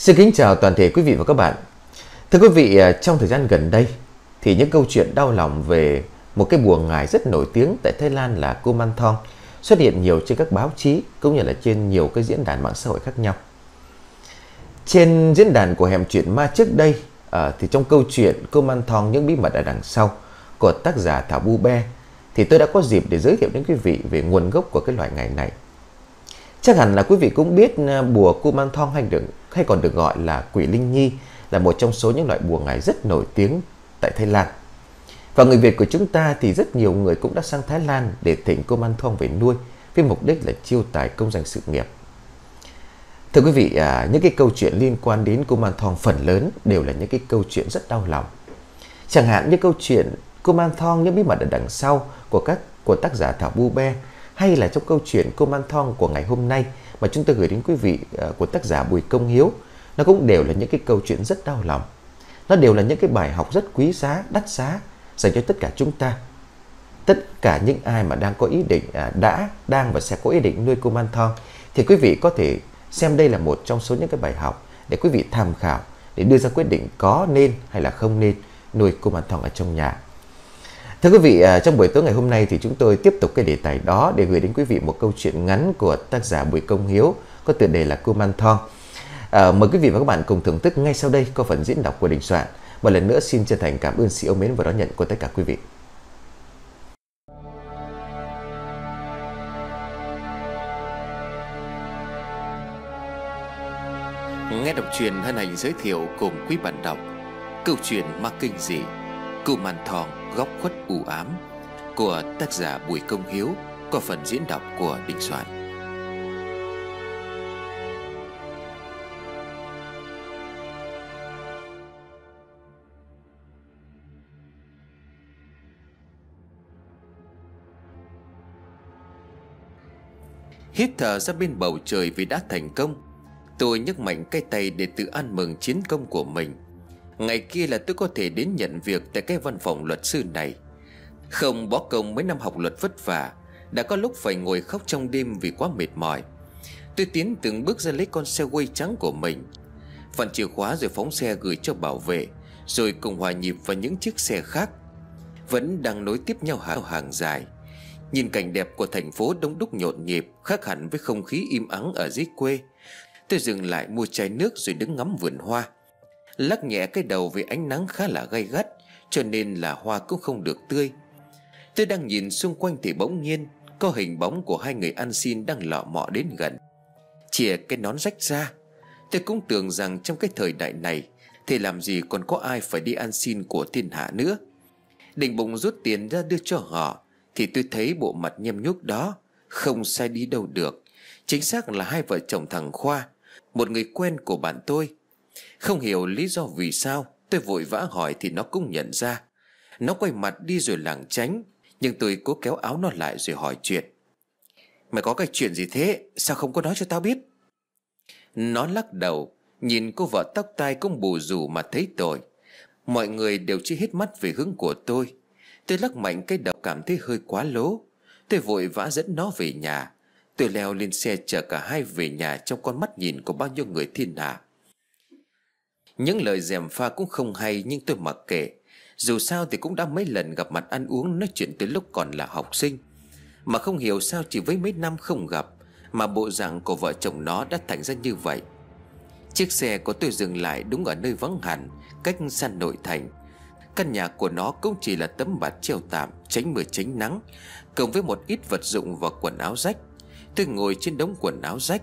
Xin kính chào toàn thể quý vị và các bạn. Thưa quý vị, à, trong thời gian gần đây thì những câu chuyện đau lòng về một cái bùa ngài rất nổi tiếng tại Thái Lan là Kumanthong xuất hiện nhiều trên các báo chí cũng như là trên nhiều cái diễn đàn mạng xã hội khác nhau. Trên diễn đàn của hẻm chuyện ma trước đây à, thì trong câu chuyện Kumanthong những bí mật ở đằng sau của tác giả Thảo Bu Be thì tôi đã có dịp để giới thiệu đến quý vị về nguồn gốc của cái loại ngài này Chắc hẳn là quý vị cũng biết à, bùa Kumanthong hay, được, hay còn được gọi là quỷ linh nhi là một trong số những loại bùa ngải rất nổi tiếng tại Thái Lan. Và người Việt của chúng ta thì rất nhiều người cũng đã sang Thái Lan để thỉnh Kumanthong về nuôi với mục đích là chiêu tài công danh sự nghiệp. Thưa quý vị, à, những cái câu chuyện liên quan đến Kumanthong phần lớn đều là những cái câu chuyện rất đau lòng. Chẳng hạn như câu chuyện Kumanthong những bí mật ở đằng sau của các của tác giả Thảo Bu Be hay là trong câu chuyện Cô Man Thong của ngày hôm nay mà chúng tôi gửi đến quý vị ờ, của tác giả Bùi Công Hiếu, nó cũng đều là những cái câu chuyện rất đau lòng. Nó đều là những cái bài học rất quý giá, đắt giá dành cho tất cả chúng ta. Tất cả những ai mà đang có ý định, à, đã, đang và sẽ có ý định nuôi cô Man Thong thì quý vị có thể xem đây là một trong số những cái bài học để quý vị tham khảo để đưa ra quyết định có nên hay là không nên nuôi cô Man Thong ở trong nhà. Thưa quý vị, à, trong buổi tối ngày hôm nay thì chúng tôi tiếp tục cái đề tài đó để gửi đến quý vị một câu chuyện ngắn của tác giả Bùi Công Hiếu có tựa đề là Kumanthong. À, mời quý vị và các bạn cùng thưởng thức ngay sau đây có phần diễn đọc của Đình Soạn. Một lần nữa xin chân thành cảm ơn Sĩ ông mến và đón nhận của tất cả quý vị. Nghe đọc truyền hân hạnh giới thiệu cùng quý bạn đọc câu chuyện ma kinh dị Thong. Góc khuất u ám của tác giả Bùi Công Hiếu có phần diễn đọc của Đình Soạn. Hít thở ra bên bầu trời vì đã thành công Tôi nhấc mạnh cái tay để tự ăn mừng chiến công của mình Ngày kia là tôi có thể đến nhận việc Tại cái văn phòng luật sư này Không bó công mấy năm học luật vất vả Đã có lúc phải ngồi khóc trong đêm Vì quá mệt mỏi Tôi tiến từng bước ra lấy con xe quay trắng của mình Phần chìa khóa rồi phóng xe gửi cho bảo vệ Rồi cùng hòa nhịp vào những chiếc xe khác Vẫn đang nối tiếp nhau hàng, hàng dài Nhìn cảnh đẹp của thành phố đông đúc nhộn nhịp Khác hẳn với không khí im ắng ở dưới quê Tôi dừng lại mua chai nước rồi đứng ngắm vườn hoa Lắc nhẹ cái đầu vì ánh nắng khá là gay gắt Cho nên là hoa cũng không được tươi Tôi đang nhìn xung quanh thì bỗng nhiên Có hình bóng của hai người ăn xin đang lọ mọ đến gần Chìa cái nón rách ra Tôi cũng tưởng rằng trong cái thời đại này Thì làm gì còn có ai phải đi ăn xin của thiên hạ nữa Định bụng rút tiền ra đưa cho họ Thì tôi thấy bộ mặt nhem nhúc đó Không sai đi đâu được Chính xác là hai vợ chồng thằng Khoa Một người quen của bạn tôi không hiểu lý do vì sao Tôi vội vã hỏi thì nó cũng nhận ra Nó quay mặt đi rồi lảng tránh Nhưng tôi cố kéo áo nó lại rồi hỏi chuyện Mày có cái chuyện gì thế Sao không có nói cho tao biết Nó lắc đầu Nhìn cô vợ tóc tai cũng bù rủ mà thấy tội Mọi người đều chỉ hết mắt về hướng của tôi Tôi lắc mạnh cái đầu cảm thấy hơi quá lố Tôi vội vã dẫn nó về nhà Tôi leo lên xe chở cả hai về nhà Trong con mắt nhìn của bao nhiêu người thiên hạ những lời dèm pha cũng không hay nhưng tôi mặc kệ Dù sao thì cũng đã mấy lần gặp mặt ăn uống nói chuyện từ lúc còn là học sinh Mà không hiểu sao chỉ với mấy năm không gặp Mà bộ dạng của vợ chồng nó đã thành ra như vậy Chiếc xe của tôi dừng lại đúng ở nơi vắng hẳn Cách xa nội thành Căn nhà của nó cũng chỉ là tấm bạt treo tạm Tránh mưa tránh nắng Cộng với một ít vật dụng và quần áo rách Tôi ngồi trên đống quần áo rách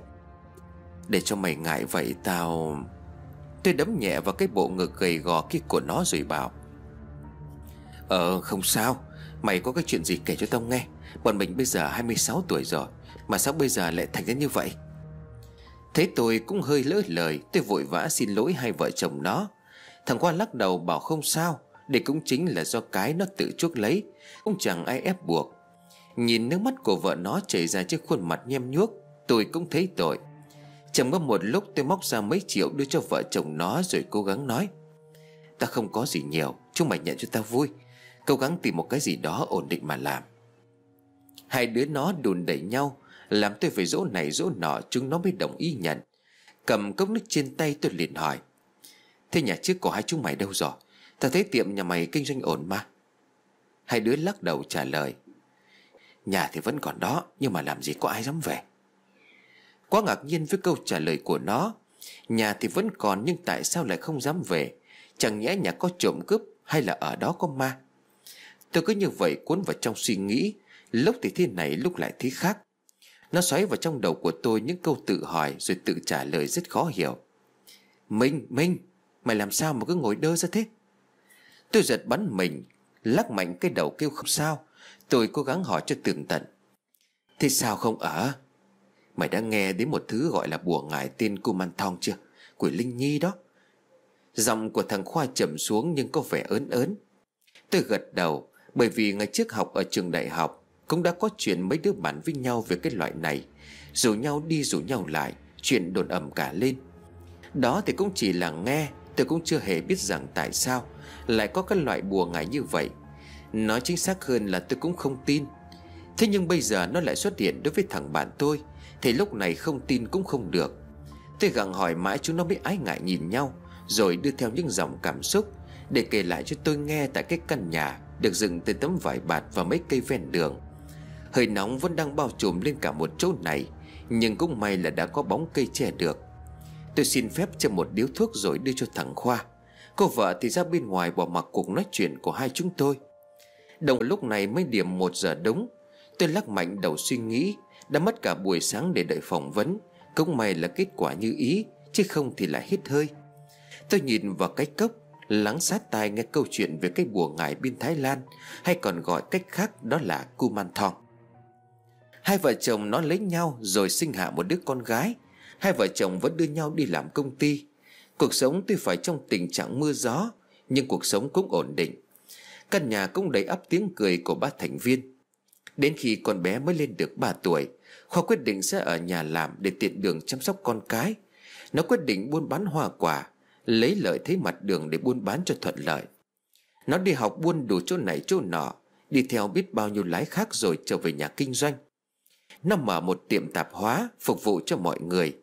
Để cho mày ngại vậy tao Tôi đấm nhẹ vào cái bộ ngực gầy gò kia của nó rồi bảo Ờ không sao Mày có cái chuyện gì kể cho tao nghe Bọn mình bây giờ 26 tuổi rồi Mà sao bây giờ lại thành ra như vậy Thế tôi cũng hơi lỡ lời Tôi vội vã xin lỗi hai vợ chồng nó Thằng Quan lắc đầu bảo không sao để cũng chính là do cái nó tự chuốc lấy Cũng chẳng ai ép buộc Nhìn nước mắt của vợ nó chảy ra trên khuôn mặt nhem nhuốc Tôi cũng thấy tội chẳng ngâm một lúc tôi móc ra mấy triệu đưa cho vợ chồng nó rồi cố gắng nói Ta không có gì nhiều Chúng mày nhận cho ta vui Cố gắng tìm một cái gì đó ổn định mà làm Hai đứa nó đùn đẩy nhau Làm tôi phải dỗ này dỗ nọ Chúng nó mới đồng ý nhận Cầm cốc nước trên tay tôi liền hỏi Thế nhà trước của hai chúng mày đâu rồi Ta thấy tiệm nhà mày kinh doanh ổn mà Hai đứa lắc đầu trả lời Nhà thì vẫn còn đó Nhưng mà làm gì có ai dám về Quá ngạc nhiên với câu trả lời của nó Nhà thì vẫn còn nhưng tại sao lại không dám về Chẳng nhẽ nhà có trộm cướp hay là ở đó có ma Tôi cứ như vậy cuốn vào trong suy nghĩ Lúc thì thế này lúc lại thế khác Nó xoáy vào trong đầu của tôi những câu tự hỏi Rồi tự trả lời rất khó hiểu Minh, Minh, mày làm sao mà cứ ngồi đơ ra thế Tôi giật bắn mình Lắc mạnh cái đầu kêu không sao Tôi cố gắng hỏi cho tường tận Thế sao không ở Mày đã nghe đến một thứ gọi là bùa ngải tên thong chưa Quỷ Linh Nhi đó Giọng của thằng Khoa trầm xuống nhưng có vẻ ớn ớn Tôi gật đầu Bởi vì ngày trước học ở trường đại học Cũng đã có chuyện mấy đứa bạn với nhau về cái loại này Rủ nhau đi rủ nhau lại Chuyện đồn ẩm cả lên Đó thì cũng chỉ là nghe Tôi cũng chưa hề biết rằng tại sao Lại có cái loại bùa ngải như vậy Nói chính xác hơn là tôi cũng không tin Thế nhưng bây giờ nó lại xuất hiện đối với thằng bạn tôi Thầy lúc này không tin cũng không được Tôi gặng hỏi mãi chúng nó mới ái ngại nhìn nhau Rồi đưa theo những dòng cảm xúc Để kể lại cho tôi nghe tại cái căn nhà Được dựng từ tấm vải bạt và mấy cây ven đường Hơi nóng vẫn đang bao trùm lên cả một chỗ này Nhưng cũng may là đã có bóng cây che được Tôi xin phép cho một điếu thuốc rồi đưa cho thằng Khoa Cô vợ thì ra bên ngoài bỏ mặc cuộc nói chuyện của hai chúng tôi Đồng lúc này mới điểm một giờ đúng Tôi lắc mạnh đầu suy nghĩ đã mất cả buổi sáng để đợi phỏng vấn Cũng may là kết quả như ý Chứ không thì lại hít hơi Tôi nhìn vào cái cốc Lắng sát tai nghe câu chuyện về cái bùa ngải bên Thái Lan Hay còn gọi cách khác đó là Kumanthong Hai vợ chồng nó lấy nhau rồi sinh hạ một đứa con gái Hai vợ chồng vẫn đưa nhau đi làm công ty Cuộc sống tuy phải trong tình trạng mưa gió Nhưng cuộc sống cũng ổn định Căn nhà cũng đầy ắp tiếng cười của ba thành viên Đến khi con bé mới lên được 3 tuổi Khoa quyết định sẽ ở nhà làm để tiện đường chăm sóc con cái Nó quyết định buôn bán hoa quả Lấy lợi thế mặt đường để buôn bán cho thuận lợi Nó đi học buôn đủ chỗ này chỗ nọ Đi theo biết bao nhiêu lái khác rồi trở về nhà kinh doanh Nó mở một tiệm tạp hóa phục vụ cho mọi người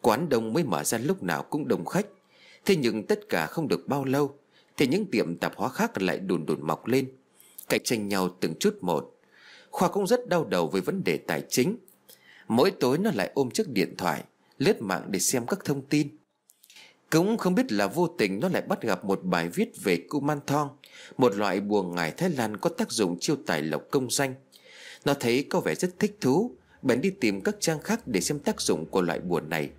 Quán đông mới mở ra lúc nào cũng đông khách Thế nhưng tất cả không được bao lâu Thì những tiệm tạp hóa khác lại đùn đùn mọc lên Cạnh tranh nhau từng chút một Khoa cũng rất đau đầu với vấn đề tài chính Mỗi tối nó lại ôm chiếc điện thoại Lướt mạng để xem các thông tin Cũng không biết là vô tình nó lại bắt gặp một bài viết về Kumanthong Một loại buồng ngải Thái Lan có tác dụng chiêu tài lộc công danh Nó thấy có vẻ rất thích thú Bèn đi tìm các trang khác để xem tác dụng của loại buồn này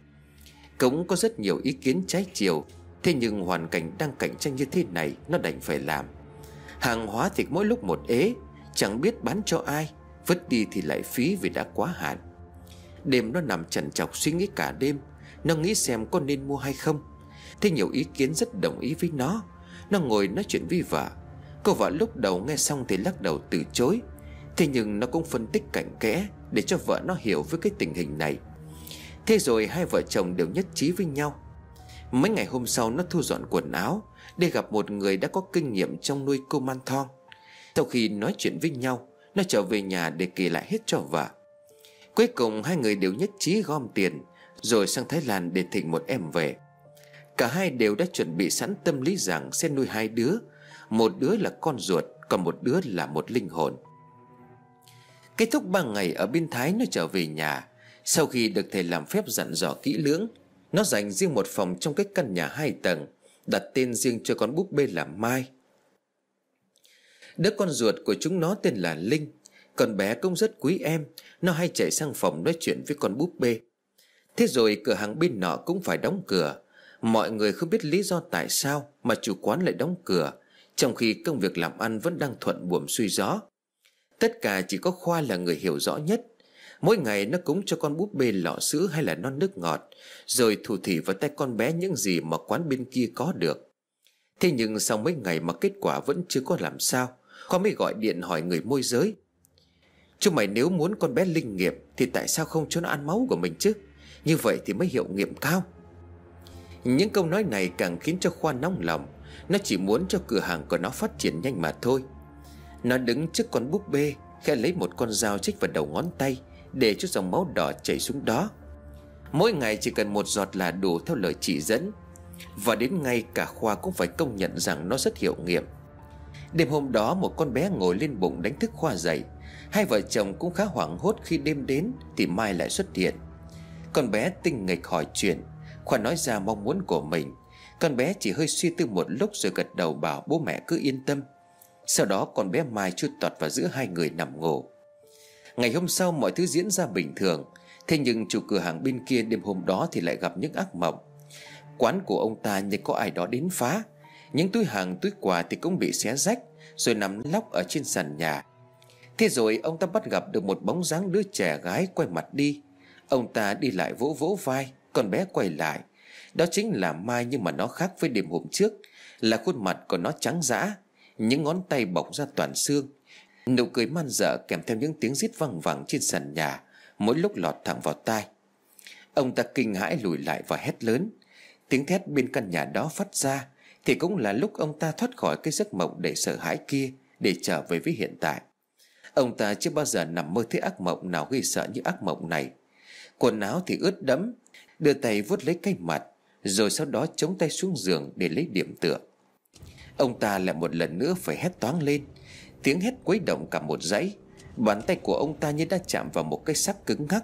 Cũng có rất nhiều ý kiến trái chiều Thế nhưng hoàn cảnh đang cạnh tranh như thế này Nó đành phải làm Hàng hóa thì mỗi lúc một ế Chẳng biết bán cho ai Vứt đi thì lại phí vì đã quá hạn Đêm nó nằm chằn chọc suy nghĩ cả đêm Nó nghĩ xem có nên mua hay không Thế nhiều ý kiến rất đồng ý với nó Nó ngồi nói chuyện với vợ Cô vợ lúc đầu nghe xong thì lắc đầu từ chối Thế nhưng nó cũng phân tích cạnh kẽ Để cho vợ nó hiểu với cái tình hình này Thế rồi hai vợ chồng đều nhất trí với nhau Mấy ngày hôm sau nó thu dọn quần áo Để gặp một người đã có kinh nghiệm trong nuôi cô man thong Sau khi nói chuyện với nhau Nó trở về nhà để kể lại hết cho vợ Cuối cùng hai người đều nhất trí gom tiền Rồi sang Thái Lan để thịnh một em về Cả hai đều đã chuẩn bị sẵn tâm lý rằng sẽ nuôi hai đứa Một đứa là con ruột Còn một đứa là một linh hồn Kết thúc ba ngày ở bên Thái nó trở về nhà Sau khi được thầy làm phép dặn dò kỹ lưỡng Nó dành riêng một phòng trong cái căn nhà hai tầng Đặt tên riêng cho con búp bê là Mai Đứa con ruột của chúng nó tên là Linh còn bé cũng rất quý em Nó hay chạy sang phòng nói chuyện với con búp bê Thế rồi cửa hàng bên nọ cũng phải đóng cửa Mọi người không biết lý do tại sao Mà chủ quán lại đóng cửa Trong khi công việc làm ăn vẫn đang thuận buồm suy gió Tất cả chỉ có Khoa là người hiểu rõ nhất Mỗi ngày nó cúng cho con búp bê lọ sữa hay là non nước ngọt Rồi thủ thỉ vào tay con bé những gì mà quán bên kia có được Thế nhưng sau mấy ngày mà kết quả vẫn chưa có làm sao Khoa mới gọi điện hỏi người môi giới Chứ mày nếu muốn con bé linh nghiệp Thì tại sao không cho nó ăn máu của mình chứ Như vậy thì mới hiệu nghiệm cao Những câu nói này càng khiến cho Khoa nóng lòng Nó chỉ muốn cho cửa hàng của nó phát triển nhanh mà thôi Nó đứng trước con búp bê Khe lấy một con dao chích vào đầu ngón tay Để cho dòng máu đỏ chảy xuống đó Mỗi ngày chỉ cần một giọt là đủ theo lời chỉ dẫn Và đến ngay cả Khoa cũng phải công nhận rằng nó rất hiệu nghiệm Đêm hôm đó một con bé ngồi lên bụng đánh thức Khoa dậy Hai vợ chồng cũng khá hoảng hốt khi đêm đến Thì Mai lại xuất hiện Con bé tinh nghịch hỏi chuyện Khoan nói ra mong muốn của mình Con bé chỉ hơi suy tư một lúc rồi gật đầu bảo bố mẹ cứ yên tâm Sau đó con bé Mai chui tọt vào giữa hai người nằm ngủ Ngày hôm sau mọi thứ diễn ra bình thường Thế nhưng chủ cửa hàng bên kia đêm hôm đó thì lại gặp những ác mộng Quán của ông ta như có ai đó đến phá Những túi hàng túi quà thì cũng bị xé rách Rồi nằm lóc ở trên sàn nhà Thế rồi ông ta bắt gặp được một bóng dáng đứa trẻ gái quay mặt đi Ông ta đi lại vỗ vỗ vai Con bé quay lại Đó chính là Mai nhưng mà nó khác với đêm hôm trước Là khuôn mặt của nó trắng dã Những ngón tay bọc ra toàn xương Nụ cười man dở kèm theo những tiếng rít văng vẳng trên sàn nhà Mỗi lúc lọt thẳng vào tai Ông ta kinh hãi lùi lại và hét lớn Tiếng thét bên căn nhà đó phát ra Thì cũng là lúc ông ta thoát khỏi cái giấc mộng để sợ hãi kia Để trở về với hiện tại Ông ta chưa bao giờ nằm mơ thấy ác mộng nào gây sợ như ác mộng này Quần áo thì ướt đẫm Đưa tay vuốt lấy cái mặt Rồi sau đó chống tay xuống giường để lấy điểm tựa Ông ta lại một lần nữa phải hét toáng lên Tiếng hét quấy động cả một dãy Bàn tay của ông ta như đã chạm vào một cái sắt cứng ngắc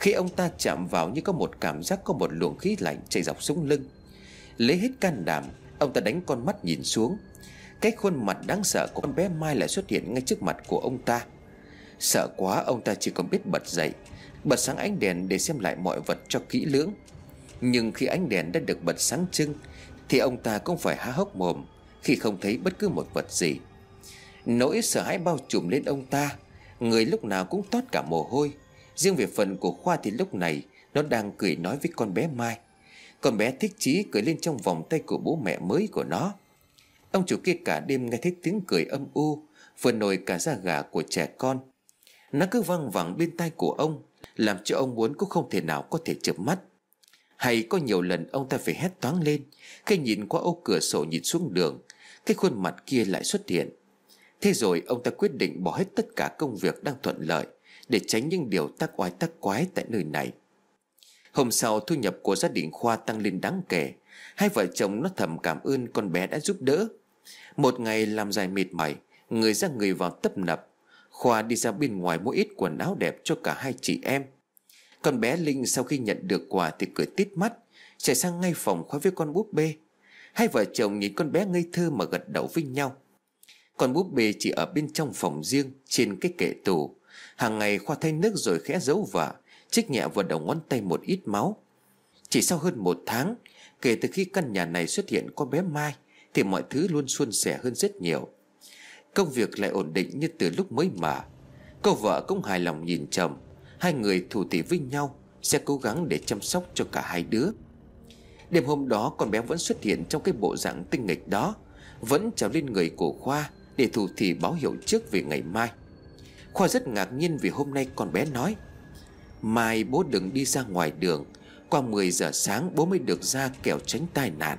Khi ông ta chạm vào như có một cảm giác có một luồng khí lạnh chạy dọc sống lưng Lấy hết can đảm Ông ta đánh con mắt nhìn xuống cái khuôn mặt đáng sợ của con bé Mai lại xuất hiện ngay trước mặt của ông ta Sợ quá ông ta chỉ còn biết bật dậy Bật sáng ánh đèn để xem lại mọi vật cho kỹ lưỡng Nhưng khi ánh đèn đã được bật sáng trưng Thì ông ta cũng phải há hốc mồm Khi không thấy bất cứ một vật gì Nỗi sợ hãi bao trùm lên ông ta Người lúc nào cũng toát cả mồ hôi Riêng về phần của Khoa thì lúc này Nó đang cười nói với con bé Mai Con bé thích chí cười lên trong vòng tay của bố mẹ mới của nó Ông chủ kia cả đêm nghe thấy tiếng cười âm u Vừa nổi cả da gà của trẻ con Nó cứ văng vẳng bên tai của ông Làm cho ông muốn cũng không thể nào có thể chợp mắt Hay có nhiều lần ông ta phải hét toáng lên Khi nhìn qua ô cửa sổ nhìn xuống đường Cái khuôn mặt kia lại xuất hiện Thế rồi ông ta quyết định bỏ hết tất cả công việc đang thuận lợi Để tránh những điều tác oai tác quái tại nơi này Hôm sau thu nhập của gia đình Khoa tăng lên đáng kể Hai vợ chồng nó thầm cảm ơn con bé đã giúp đỡ một ngày làm dài mệt mỏi Người ra người vào tấp nập Khoa đi ra bên ngoài mua ít quần áo đẹp cho cả hai chị em Con bé Linh sau khi nhận được quà thì cười tít mắt Chạy sang ngay phòng Khoa với con búp bê Hai vợ chồng nhìn con bé ngây thơ mà gật đầu với nhau Con búp bê chỉ ở bên trong phòng riêng Trên cái kệ tủ Hàng ngày Khoa thay nước rồi khẽ giấu vả Chích nhẹ vào đầu ngón tay một ít máu Chỉ sau hơn một tháng Kể từ khi căn nhà này xuất hiện con bé Mai thì mọi thứ luôn suôn sẻ hơn rất nhiều Công việc lại ổn định như từ lúc mới mở Cô vợ cũng hài lòng nhìn chồng Hai người thủ tỉ với nhau Sẽ cố gắng để chăm sóc cho cả hai đứa Đêm hôm đó con bé vẫn xuất hiện trong cái bộ dạng tinh nghịch đó Vẫn trèo lên người của Khoa Để thủ thị báo hiệu trước về ngày mai Khoa rất ngạc nhiên vì hôm nay con bé nói Mai bố đừng đi ra ngoài đường Qua 10 giờ sáng bố mới được ra kẻo tránh tai nạn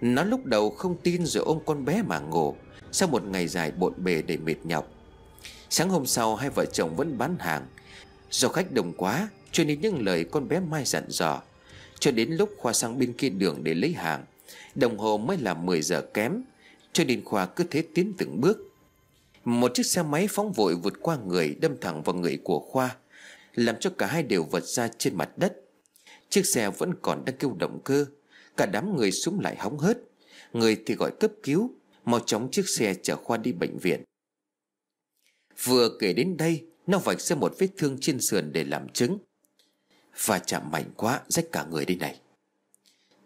nó lúc đầu không tin rồi ôm con bé mà ngủ Sau một ngày dài bộn bề để mệt nhọc Sáng hôm sau hai vợ chồng vẫn bán hàng Do khách đông quá Cho nên những lời con bé Mai dặn dò Cho đến lúc Khoa sang bên kia đường để lấy hàng Đồng hồ mới là 10 giờ kém Cho nên Khoa cứ thế tiến từng bước Một chiếc xe máy phóng vội vượt qua người Đâm thẳng vào người của Khoa Làm cho cả hai đều vật ra trên mặt đất Chiếc xe vẫn còn đang kêu động cơ Cả đám người súng lại hóng hớt Người thì gọi cấp cứu Mau chóng chiếc xe chở Khoa đi bệnh viện Vừa kể đến đây Nó vạch ra một vết thương trên sườn để làm chứng Và chạm mạnh quá Rách cả người đi này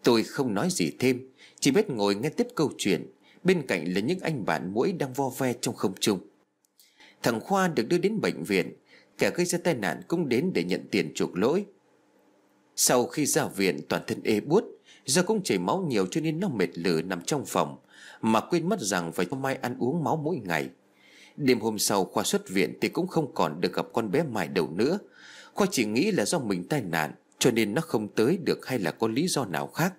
Tôi không nói gì thêm Chỉ biết ngồi nghe tiếp câu chuyện Bên cạnh là những anh bạn mũi đang vo ve trong không trung Thằng Khoa được đưa đến bệnh viện Kẻ gây ra tai nạn cũng đến để nhận tiền chuộc lỗi Sau khi ra viện toàn thân ê buốt Do cũng chảy máu nhiều cho nên nó mệt lử nằm trong phòng Mà quên mất rằng phải cho Mai ăn uống máu mỗi ngày Đêm hôm sau Khoa xuất viện thì cũng không còn được gặp con bé Mai đầu nữa Khoa chỉ nghĩ là do mình tai nạn Cho nên nó không tới được hay là có lý do nào khác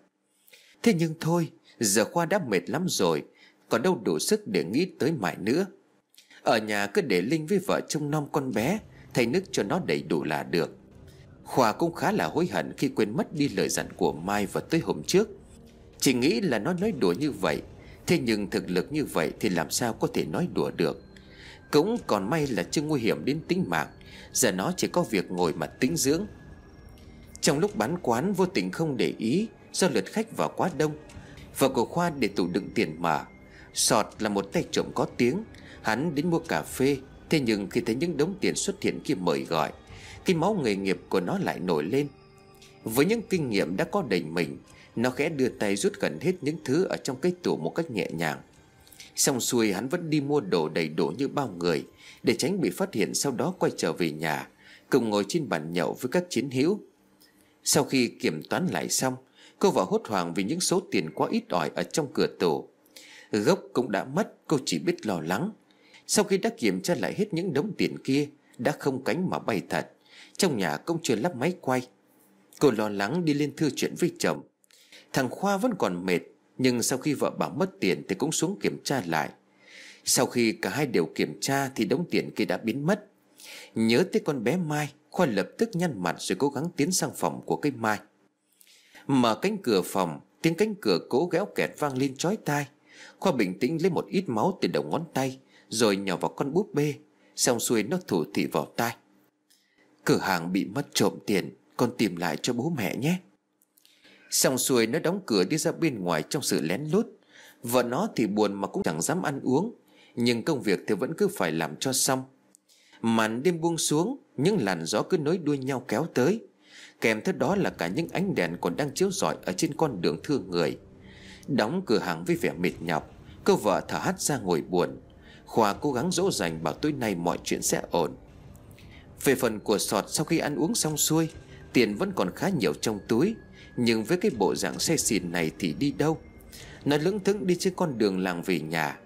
Thế nhưng thôi Giờ Khoa đã mệt lắm rồi Còn đâu đủ sức để nghĩ tới Mai nữa Ở nhà cứ để Linh với vợ trông nom con bé Thay nước cho nó đầy đủ là được Khoa cũng khá là hối hận khi quên mất đi lời dặn của Mai vào tới hôm trước Chỉ nghĩ là nó nói đùa như vậy Thế nhưng thực lực như vậy thì làm sao có thể nói đùa được Cũng còn may là chưa nguy hiểm đến tính mạng Giờ nó chỉ có việc ngồi mà tính dưỡng Trong lúc bán quán vô tình không để ý Do lượt khách vào quá đông Vợ của Khoa để tủ đựng tiền mà Sọt là một tay trộm có tiếng Hắn đến mua cà phê Thế nhưng khi thấy những đống tiền xuất hiện kia mời gọi cái máu nghề nghiệp của nó lại nổi lên Với những kinh nghiệm đã có đầy mình Nó khẽ đưa tay rút gần hết những thứ Ở trong cái tủ một cách nhẹ nhàng Xong xuôi hắn vẫn đi mua đồ đầy đủ như bao người Để tránh bị phát hiện sau đó quay trở về nhà Cùng ngồi trên bàn nhậu với các chiến hữu Sau khi kiểm toán lại xong Cô vợ hốt hoảng vì những số tiền quá ít ỏi ở trong cửa tủ Gốc cũng đã mất Cô chỉ biết lo lắng Sau khi đã kiểm tra lại hết những đống tiền kia Đã không cánh mà bay thật trong nhà công chưa lắp máy quay Cô lo lắng đi lên thư chuyện với chồng Thằng Khoa vẫn còn mệt Nhưng sau khi vợ bảo mất tiền Thì cũng xuống kiểm tra lại Sau khi cả hai đều kiểm tra Thì đống tiền kia đã biến mất Nhớ tới con bé Mai Khoa lập tức nhăn mặt rồi cố gắng tiến sang phòng của cây Mai Mở cánh cửa phòng Tiếng cánh cửa cố ghéo kẹt vang lên chói tai Khoa bình tĩnh lấy một ít máu từ đầu ngón tay Rồi nhỏ vào con búp bê Xong xuôi nó thủ thị vào tai Cửa hàng bị mất trộm tiền Con tìm lại cho bố mẹ nhé Xong xuôi nó đóng cửa đi ra bên ngoài trong sự lén lút Vợ nó thì buồn mà cũng chẳng dám ăn uống Nhưng công việc thì vẫn cứ phải làm cho xong Màn đêm buông xuống Những làn gió cứ nối đuôi nhau kéo tới Kèm theo đó là cả những ánh đèn còn đang chiếu rọi ở trên con đường thương người Đóng cửa hàng với vẻ mệt nhọc Cô vợ thở hắt ra ngồi buồn Khoa cố gắng dỗ dành bảo tối nay mọi chuyện sẽ ổn về phần của sọt sau khi ăn uống xong xuôi Tiền vẫn còn khá nhiều trong túi Nhưng với cái bộ dạng xe xỉn này thì đi đâu Nó lững thững đi trên con đường làng về nhà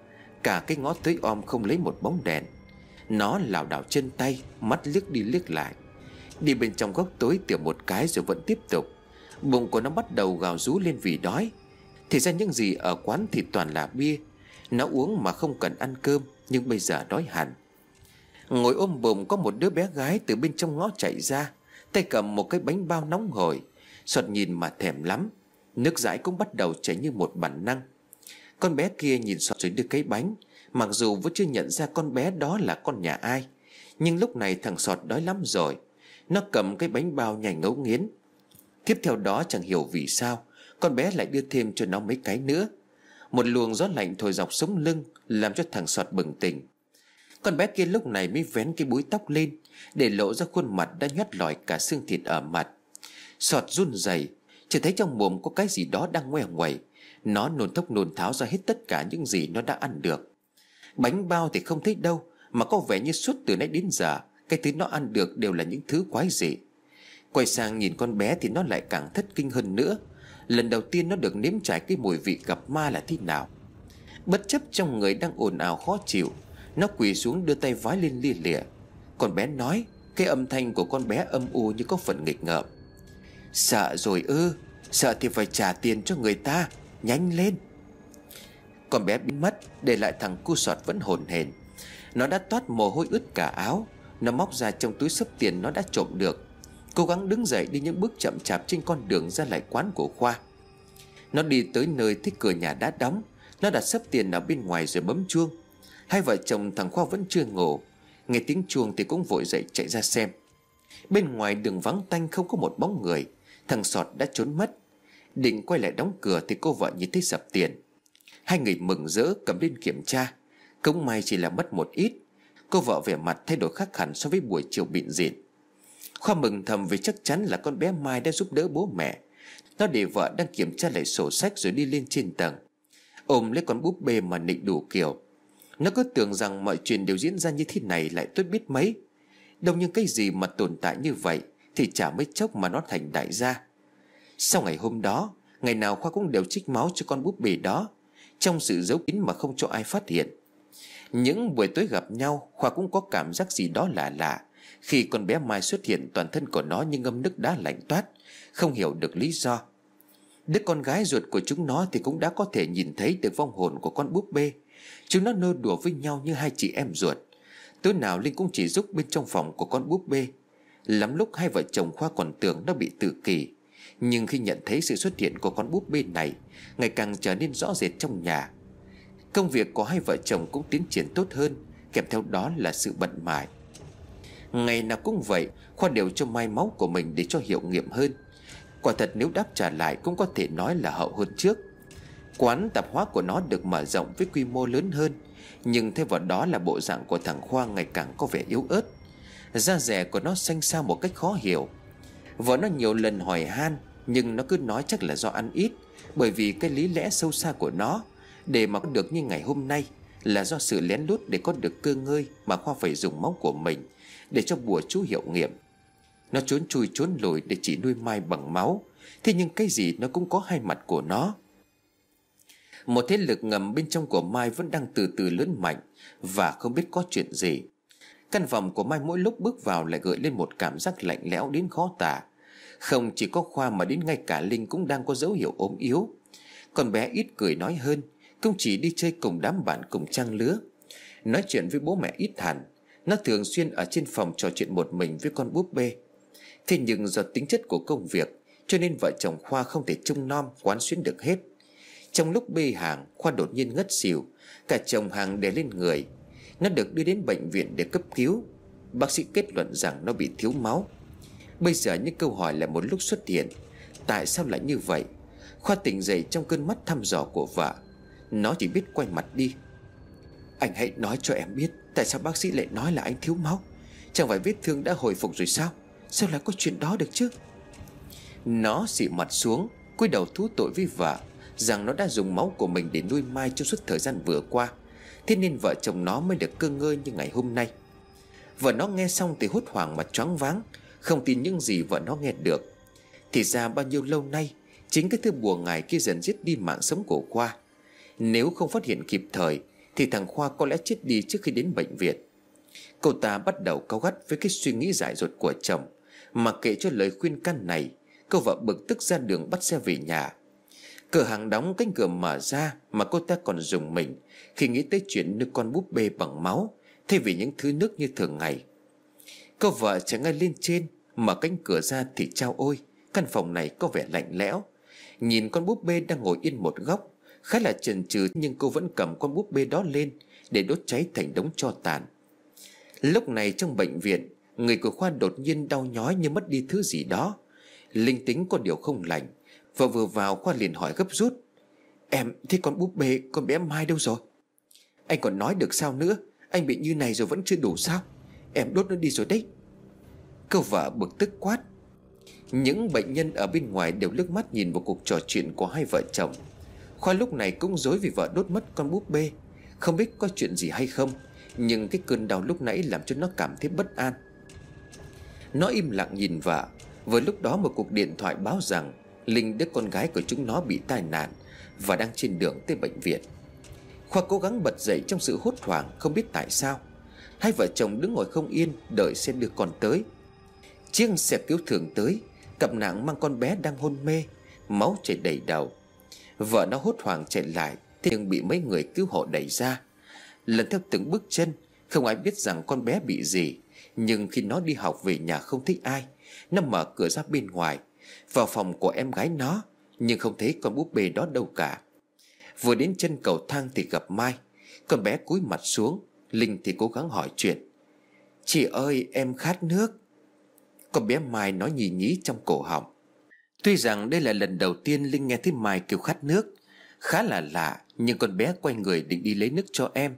Cả cái ngõ tới om không lấy một bóng đèn Nó lảo đảo chân tay Mắt liếc đi liếc lại Đi bên trong góc tối tiểu một cái rồi vẫn tiếp tục Bụng của nó bắt đầu gào rú lên vì đói Thì ra những gì ở quán thì toàn là bia Nó uống mà không cần ăn cơm Nhưng bây giờ đói hẳn Ngồi ôm bụng có một đứa bé gái từ bên trong ngõ chạy ra Tay cầm một cái bánh bao nóng hổi Sọt nhìn mà thèm lắm Nước dãi cũng bắt đầu chảy như một bản năng Con bé kia nhìn sọt rồi đưa cái bánh Mặc dù vẫn chưa nhận ra con bé đó là con nhà ai Nhưng lúc này thằng sọt đói lắm rồi Nó cầm cái bánh bao nhảy ngấu nghiến Tiếp theo đó chẳng hiểu vì sao Con bé lại đưa thêm cho nó mấy cái nữa Một luồng gió lạnh thổi dọc sống lưng Làm cho thằng sọt bừng tỉnh con bé kia lúc này mới vén cái búi tóc lên Để lộ ra khuôn mặt đã nhót lòi cả xương thịt ở mặt Sọt run rẩy Chỉ thấy trong mồm có cái gì đó đang ngoe ngoẩy Nó nôn thốc nôn tháo ra hết tất cả những gì nó đã ăn được Bánh bao thì không thấy đâu Mà có vẻ như suốt từ nãy đến giờ Cái thứ nó ăn được đều là những thứ quái dị Quay sang nhìn con bé thì nó lại càng thất kinh hơn nữa Lần đầu tiên nó được nếm trải cái mùi vị gặp ma là thế nào Bất chấp trong người đang ồn ào khó chịu nó quỳ xuống đưa tay vái lên lia lịa Con bé nói Cái âm thanh của con bé âm u như có phần nghịch ngợm Sợ dạ rồi ư Sợ dạ thì phải trả tiền cho người ta Nhanh lên Con bé biến mất Để lại thằng cu sọt vẫn hồn hển Nó đã toát mồ hôi ướt cả áo Nó móc ra trong túi sấp tiền nó đã trộm được Cố gắng đứng dậy đi những bước chậm chạp Trên con đường ra lại quán của Khoa Nó đi tới nơi thích cửa nhà đã đóng Nó đặt sấp tiền ở bên ngoài rồi bấm chuông Hai vợ chồng thằng Khoa vẫn chưa ngủ Nghe tiếng chuông thì cũng vội dậy chạy ra xem Bên ngoài đường vắng tanh không có một bóng người Thằng Sọt đã trốn mất Định quay lại đóng cửa thì cô vợ nhìn thấy sập tiền Hai người mừng rỡ cầm lên kiểm tra Công may chỉ là mất một ít Cô vợ vẻ mặt thay đổi khác hẳn so với buổi chiều bịn dịn Khoa mừng thầm vì chắc chắn là con bé Mai đã giúp đỡ bố mẹ Nó để vợ đang kiểm tra lại sổ sách rồi đi lên trên tầng Ôm lấy con búp bê mà nịnh đủ kiểu nó cứ tưởng rằng mọi chuyện đều diễn ra như thế này lại tốt biết mấy Đâu những cái gì mà tồn tại như vậy Thì chả mấy chốc mà nó thành đại gia Sau ngày hôm đó Ngày nào Khoa cũng đều trích máu cho con búp bê đó Trong sự giấu kín mà không cho ai phát hiện Những buổi tối gặp nhau Khoa cũng có cảm giác gì đó lạ lạ Khi con bé Mai xuất hiện toàn thân của nó như ngâm nước đá lạnh toát Không hiểu được lý do Đứa con gái ruột của chúng nó thì cũng đã có thể nhìn thấy được vong hồn của con búp bê Chúng nó nô đùa với nhau như hai chị em ruột Tối nào Linh cũng chỉ giúp bên trong phòng của con búp bê Lắm lúc hai vợ chồng Khoa còn tưởng nó bị tự kỳ Nhưng khi nhận thấy sự xuất hiện của con búp bê này Ngày càng trở nên rõ rệt trong nhà Công việc của hai vợ chồng cũng tiến triển tốt hơn Kèm theo đó là sự bận mải Ngày nào cũng vậy Khoa đều cho may máu của mình để cho hiệu nghiệm hơn Quả thật nếu đáp trả lại cũng có thể nói là hậu hơn trước Quán tạp hóa của nó được mở rộng với quy mô lớn hơn Nhưng thay vào đó là bộ dạng của thằng Khoa ngày càng có vẻ yếu ớt Da rẻ của nó xanh xao một cách khó hiểu Vợ nó nhiều lần hỏi han Nhưng nó cứ nói chắc là do ăn ít Bởi vì cái lý lẽ sâu xa của nó Để mà có được như ngày hôm nay Là do sự lén lút để có được cơ ngơi Mà Khoa phải dùng máu của mình Để cho bùa chú hiệu nghiệm Nó trốn chui trốn lùi để chỉ nuôi mai bằng máu Thế nhưng cái gì nó cũng có hai mặt của nó một thế lực ngầm bên trong của Mai vẫn đang từ từ lớn mạnh Và không biết có chuyện gì Căn phòng của Mai mỗi lúc bước vào lại gợi lên một cảm giác lạnh lẽo đến khó tả Không chỉ có Khoa mà đến ngay cả Linh cũng đang có dấu hiệu ốm yếu còn bé ít cười nói hơn Không chỉ đi chơi cùng đám bạn cùng trang lứa Nói chuyện với bố mẹ ít hẳn Nó thường xuyên ở trên phòng trò chuyện một mình với con búp bê Thế nhưng do tính chất của công việc Cho nên vợ chồng Khoa không thể trông nom quán xuyến được hết trong lúc bê hàng Khoa đột nhiên ngất xỉu Cả chồng hàng đè lên người Nó được đưa đến bệnh viện để cấp cứu Bác sĩ kết luận rằng nó bị thiếu máu Bây giờ những câu hỏi là một lúc xuất hiện Tại sao lại như vậy Khoa tỉnh dậy trong cơn mắt thăm dò của vợ Nó chỉ biết quay mặt đi Anh hãy nói cho em biết Tại sao bác sĩ lại nói là anh thiếu máu Chẳng phải vết thương đã hồi phục rồi sao Sao lại có chuyện đó được chứ Nó xị mặt xuống cúi đầu thú tội với vợ rằng nó đã dùng máu của mình để nuôi Mai trong suốt thời gian vừa qua Thế nên vợ chồng nó mới được cơ ngơi như ngày hôm nay Vợ nó nghe xong thì hốt hoảng mà choáng váng Không tin những gì vợ nó nghe được Thì ra bao nhiêu lâu nay Chính cái thứ bùa ngài kia dần giết đi mạng sống của Khoa Nếu không phát hiện kịp thời Thì thằng Khoa có lẽ chết đi trước khi đến bệnh viện Cô ta bắt đầu cau gắt với cái suy nghĩ dại dột của chồng mà kể cho lời khuyên can này Cô vợ bực tức ra đường bắt xe về nhà Cửa hàng đóng cánh cửa mở ra mà cô ta còn dùng mình Khi nghĩ tới chuyện nước con búp bê bằng máu Thay vì những thứ nước như thường ngày Cô vợ chẳng ngay lên trên Mở cánh cửa ra thì trao ôi Căn phòng này có vẻ lạnh lẽo Nhìn con búp bê đang ngồi yên một góc Khá là chần chừ nhưng cô vẫn cầm con búp bê đó lên Để đốt cháy thành đống cho tàn Lúc này trong bệnh viện Người của Khoa đột nhiên đau nhói như mất đi thứ gì đó Linh tính có điều không lành và vừa vào Khoa liền hỏi gấp rút Em thế con búp bê con bé Mai đâu rồi Anh còn nói được sao nữa Anh bị như này rồi vẫn chưa đủ sao Em đốt nó đi rồi đấy Câu vợ bực tức quát Những bệnh nhân ở bên ngoài đều nước mắt nhìn vào cuộc trò chuyện của hai vợ chồng Khoa lúc này cũng dối vì vợ đốt mất con búp bê Không biết có chuyện gì hay không Nhưng cái cơn đau lúc nãy làm cho nó cảm thấy bất an Nó im lặng nhìn vợ Vừa lúc đó một cuộc điện thoại báo rằng Linh đứa con gái của chúng nó bị tai nạn Và đang trên đường tới bệnh viện Khoa cố gắng bật dậy trong sự hốt hoảng Không biết tại sao Hai vợ chồng đứng ngồi không yên Đợi xem đứa con tới Chiếc xe cứu thương tới Cặp nạn mang con bé đang hôn mê Máu chảy đầy đầu Vợ nó hốt hoảng chạy lại Thế nhưng bị mấy người cứu hộ đẩy ra Lần theo từng bước chân Không ai biết rằng con bé bị gì Nhưng khi nó đi học về nhà không thích ai Nó mở cửa ra bên ngoài vào phòng của em gái nó Nhưng không thấy con búp bê đó đâu cả Vừa đến chân cầu thang thì gặp Mai Con bé cúi mặt xuống Linh thì cố gắng hỏi chuyện Chị ơi em khát nước Con bé Mai nói nhì nhí trong cổ họng Tuy rằng đây là lần đầu tiên Linh nghe thấy Mai kêu khát nước Khá là lạ Nhưng con bé quay người định đi lấy nước cho em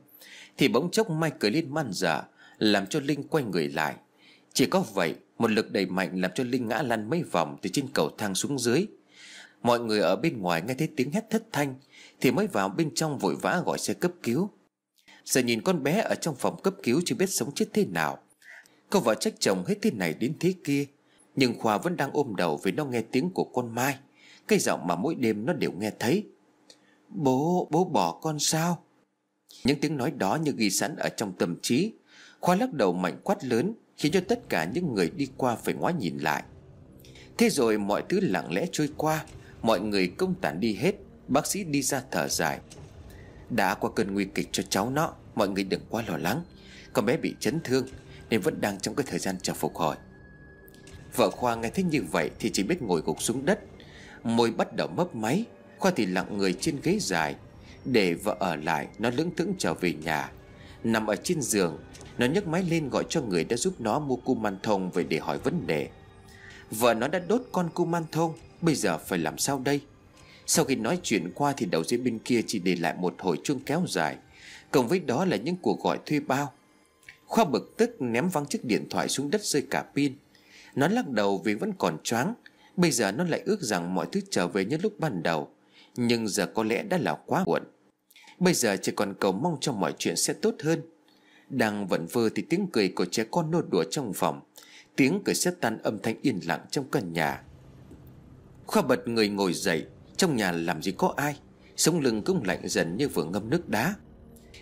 Thì bỗng chốc Mai cười lên man dở Làm cho Linh quay người lại Chỉ có vậy một lực đẩy mạnh làm cho Linh ngã lăn mấy vòng từ trên cầu thang xuống dưới Mọi người ở bên ngoài nghe thấy tiếng hét thất thanh Thì mới vào bên trong vội vã gọi xe cấp cứu Giờ nhìn con bé ở trong phòng cấp cứu chưa biết sống chết thế nào Cô vợ trách chồng hết thế này đến thế kia Nhưng Khoa vẫn đang ôm đầu vì nó nghe tiếng của con Mai Cái giọng mà mỗi đêm nó đều nghe thấy Bố, bố bỏ con sao? Những tiếng nói đó như ghi sẵn ở trong tâm trí Khoa lắc đầu mạnh quát lớn Khiến cho tất cả những người đi qua phải ngoái nhìn lại Thế rồi mọi thứ lặng lẽ trôi qua Mọi người công tản đi hết Bác sĩ đi ra thở dài Đã qua cơn nguy kịch cho cháu nó Mọi người đừng quá lo lắng Con bé bị chấn thương Nên vẫn đang trong cái thời gian chờ phục hồi Vợ Khoa nghe thấy như vậy Thì chỉ biết ngồi gục xuống đất Môi bắt đầu mấp máy Khoa thì lặng người trên ghế dài Để vợ ở lại Nó lững thững trở về nhà Nằm ở trên giường nó nhấc máy lên gọi cho người đã giúp nó mua cu man thông về để hỏi vấn đề Vợ nó đã đốt con cu man thông Bây giờ phải làm sao đây Sau khi nói chuyện qua thì đầu dây bên kia chỉ để lại một hồi chuông kéo dài Cộng với đó là những cuộc gọi thuê bao Khoa bực tức ném văng chiếc điện thoại xuống đất rơi cả pin Nó lắc đầu vì vẫn còn choáng Bây giờ nó lại ước rằng mọi thứ trở về như lúc ban đầu Nhưng giờ có lẽ đã là quá muộn Bây giờ chỉ còn cầu mong cho mọi chuyện sẽ tốt hơn đang vận vơ thì tiếng cười của trẻ con nô đùa trong phòng Tiếng cười xếp tan âm thanh yên lặng trong căn nhà Khoa bật người ngồi dậy Trong nhà làm gì có ai Sống lưng cũng lạnh dần như vừa ngâm nước đá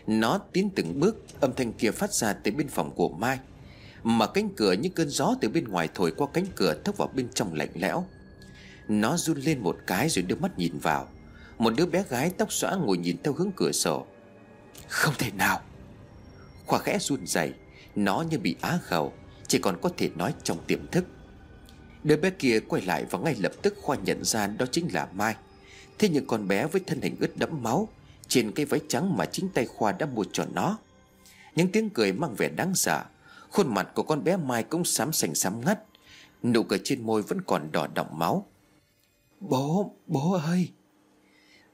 Nó tiến từng bước Âm thanh kia phát ra từ bên phòng của Mai Mà cánh cửa những cơn gió từ bên ngoài thổi qua cánh cửa Thốc vào bên trong lạnh lẽo Nó run lên một cái rồi đưa mắt nhìn vào Một đứa bé gái tóc xõa ngồi nhìn theo hướng cửa sổ Không thể nào Khoa khẽ run rẩy Nó như bị á khẩu Chỉ còn có thể nói trong tiềm thức Đứa bé kia quay lại và ngay lập tức Khoa nhận ra đó chính là Mai Thế nhưng con bé với thân hình ướt đẫm máu Trên cái váy trắng mà chính tay Khoa đã mua cho nó Những tiếng cười mang vẻ đáng sợ Khuôn mặt của con bé Mai cũng xám sành xám ngắt Nụ cười trên môi vẫn còn đỏ đọng máu Bố, bố ơi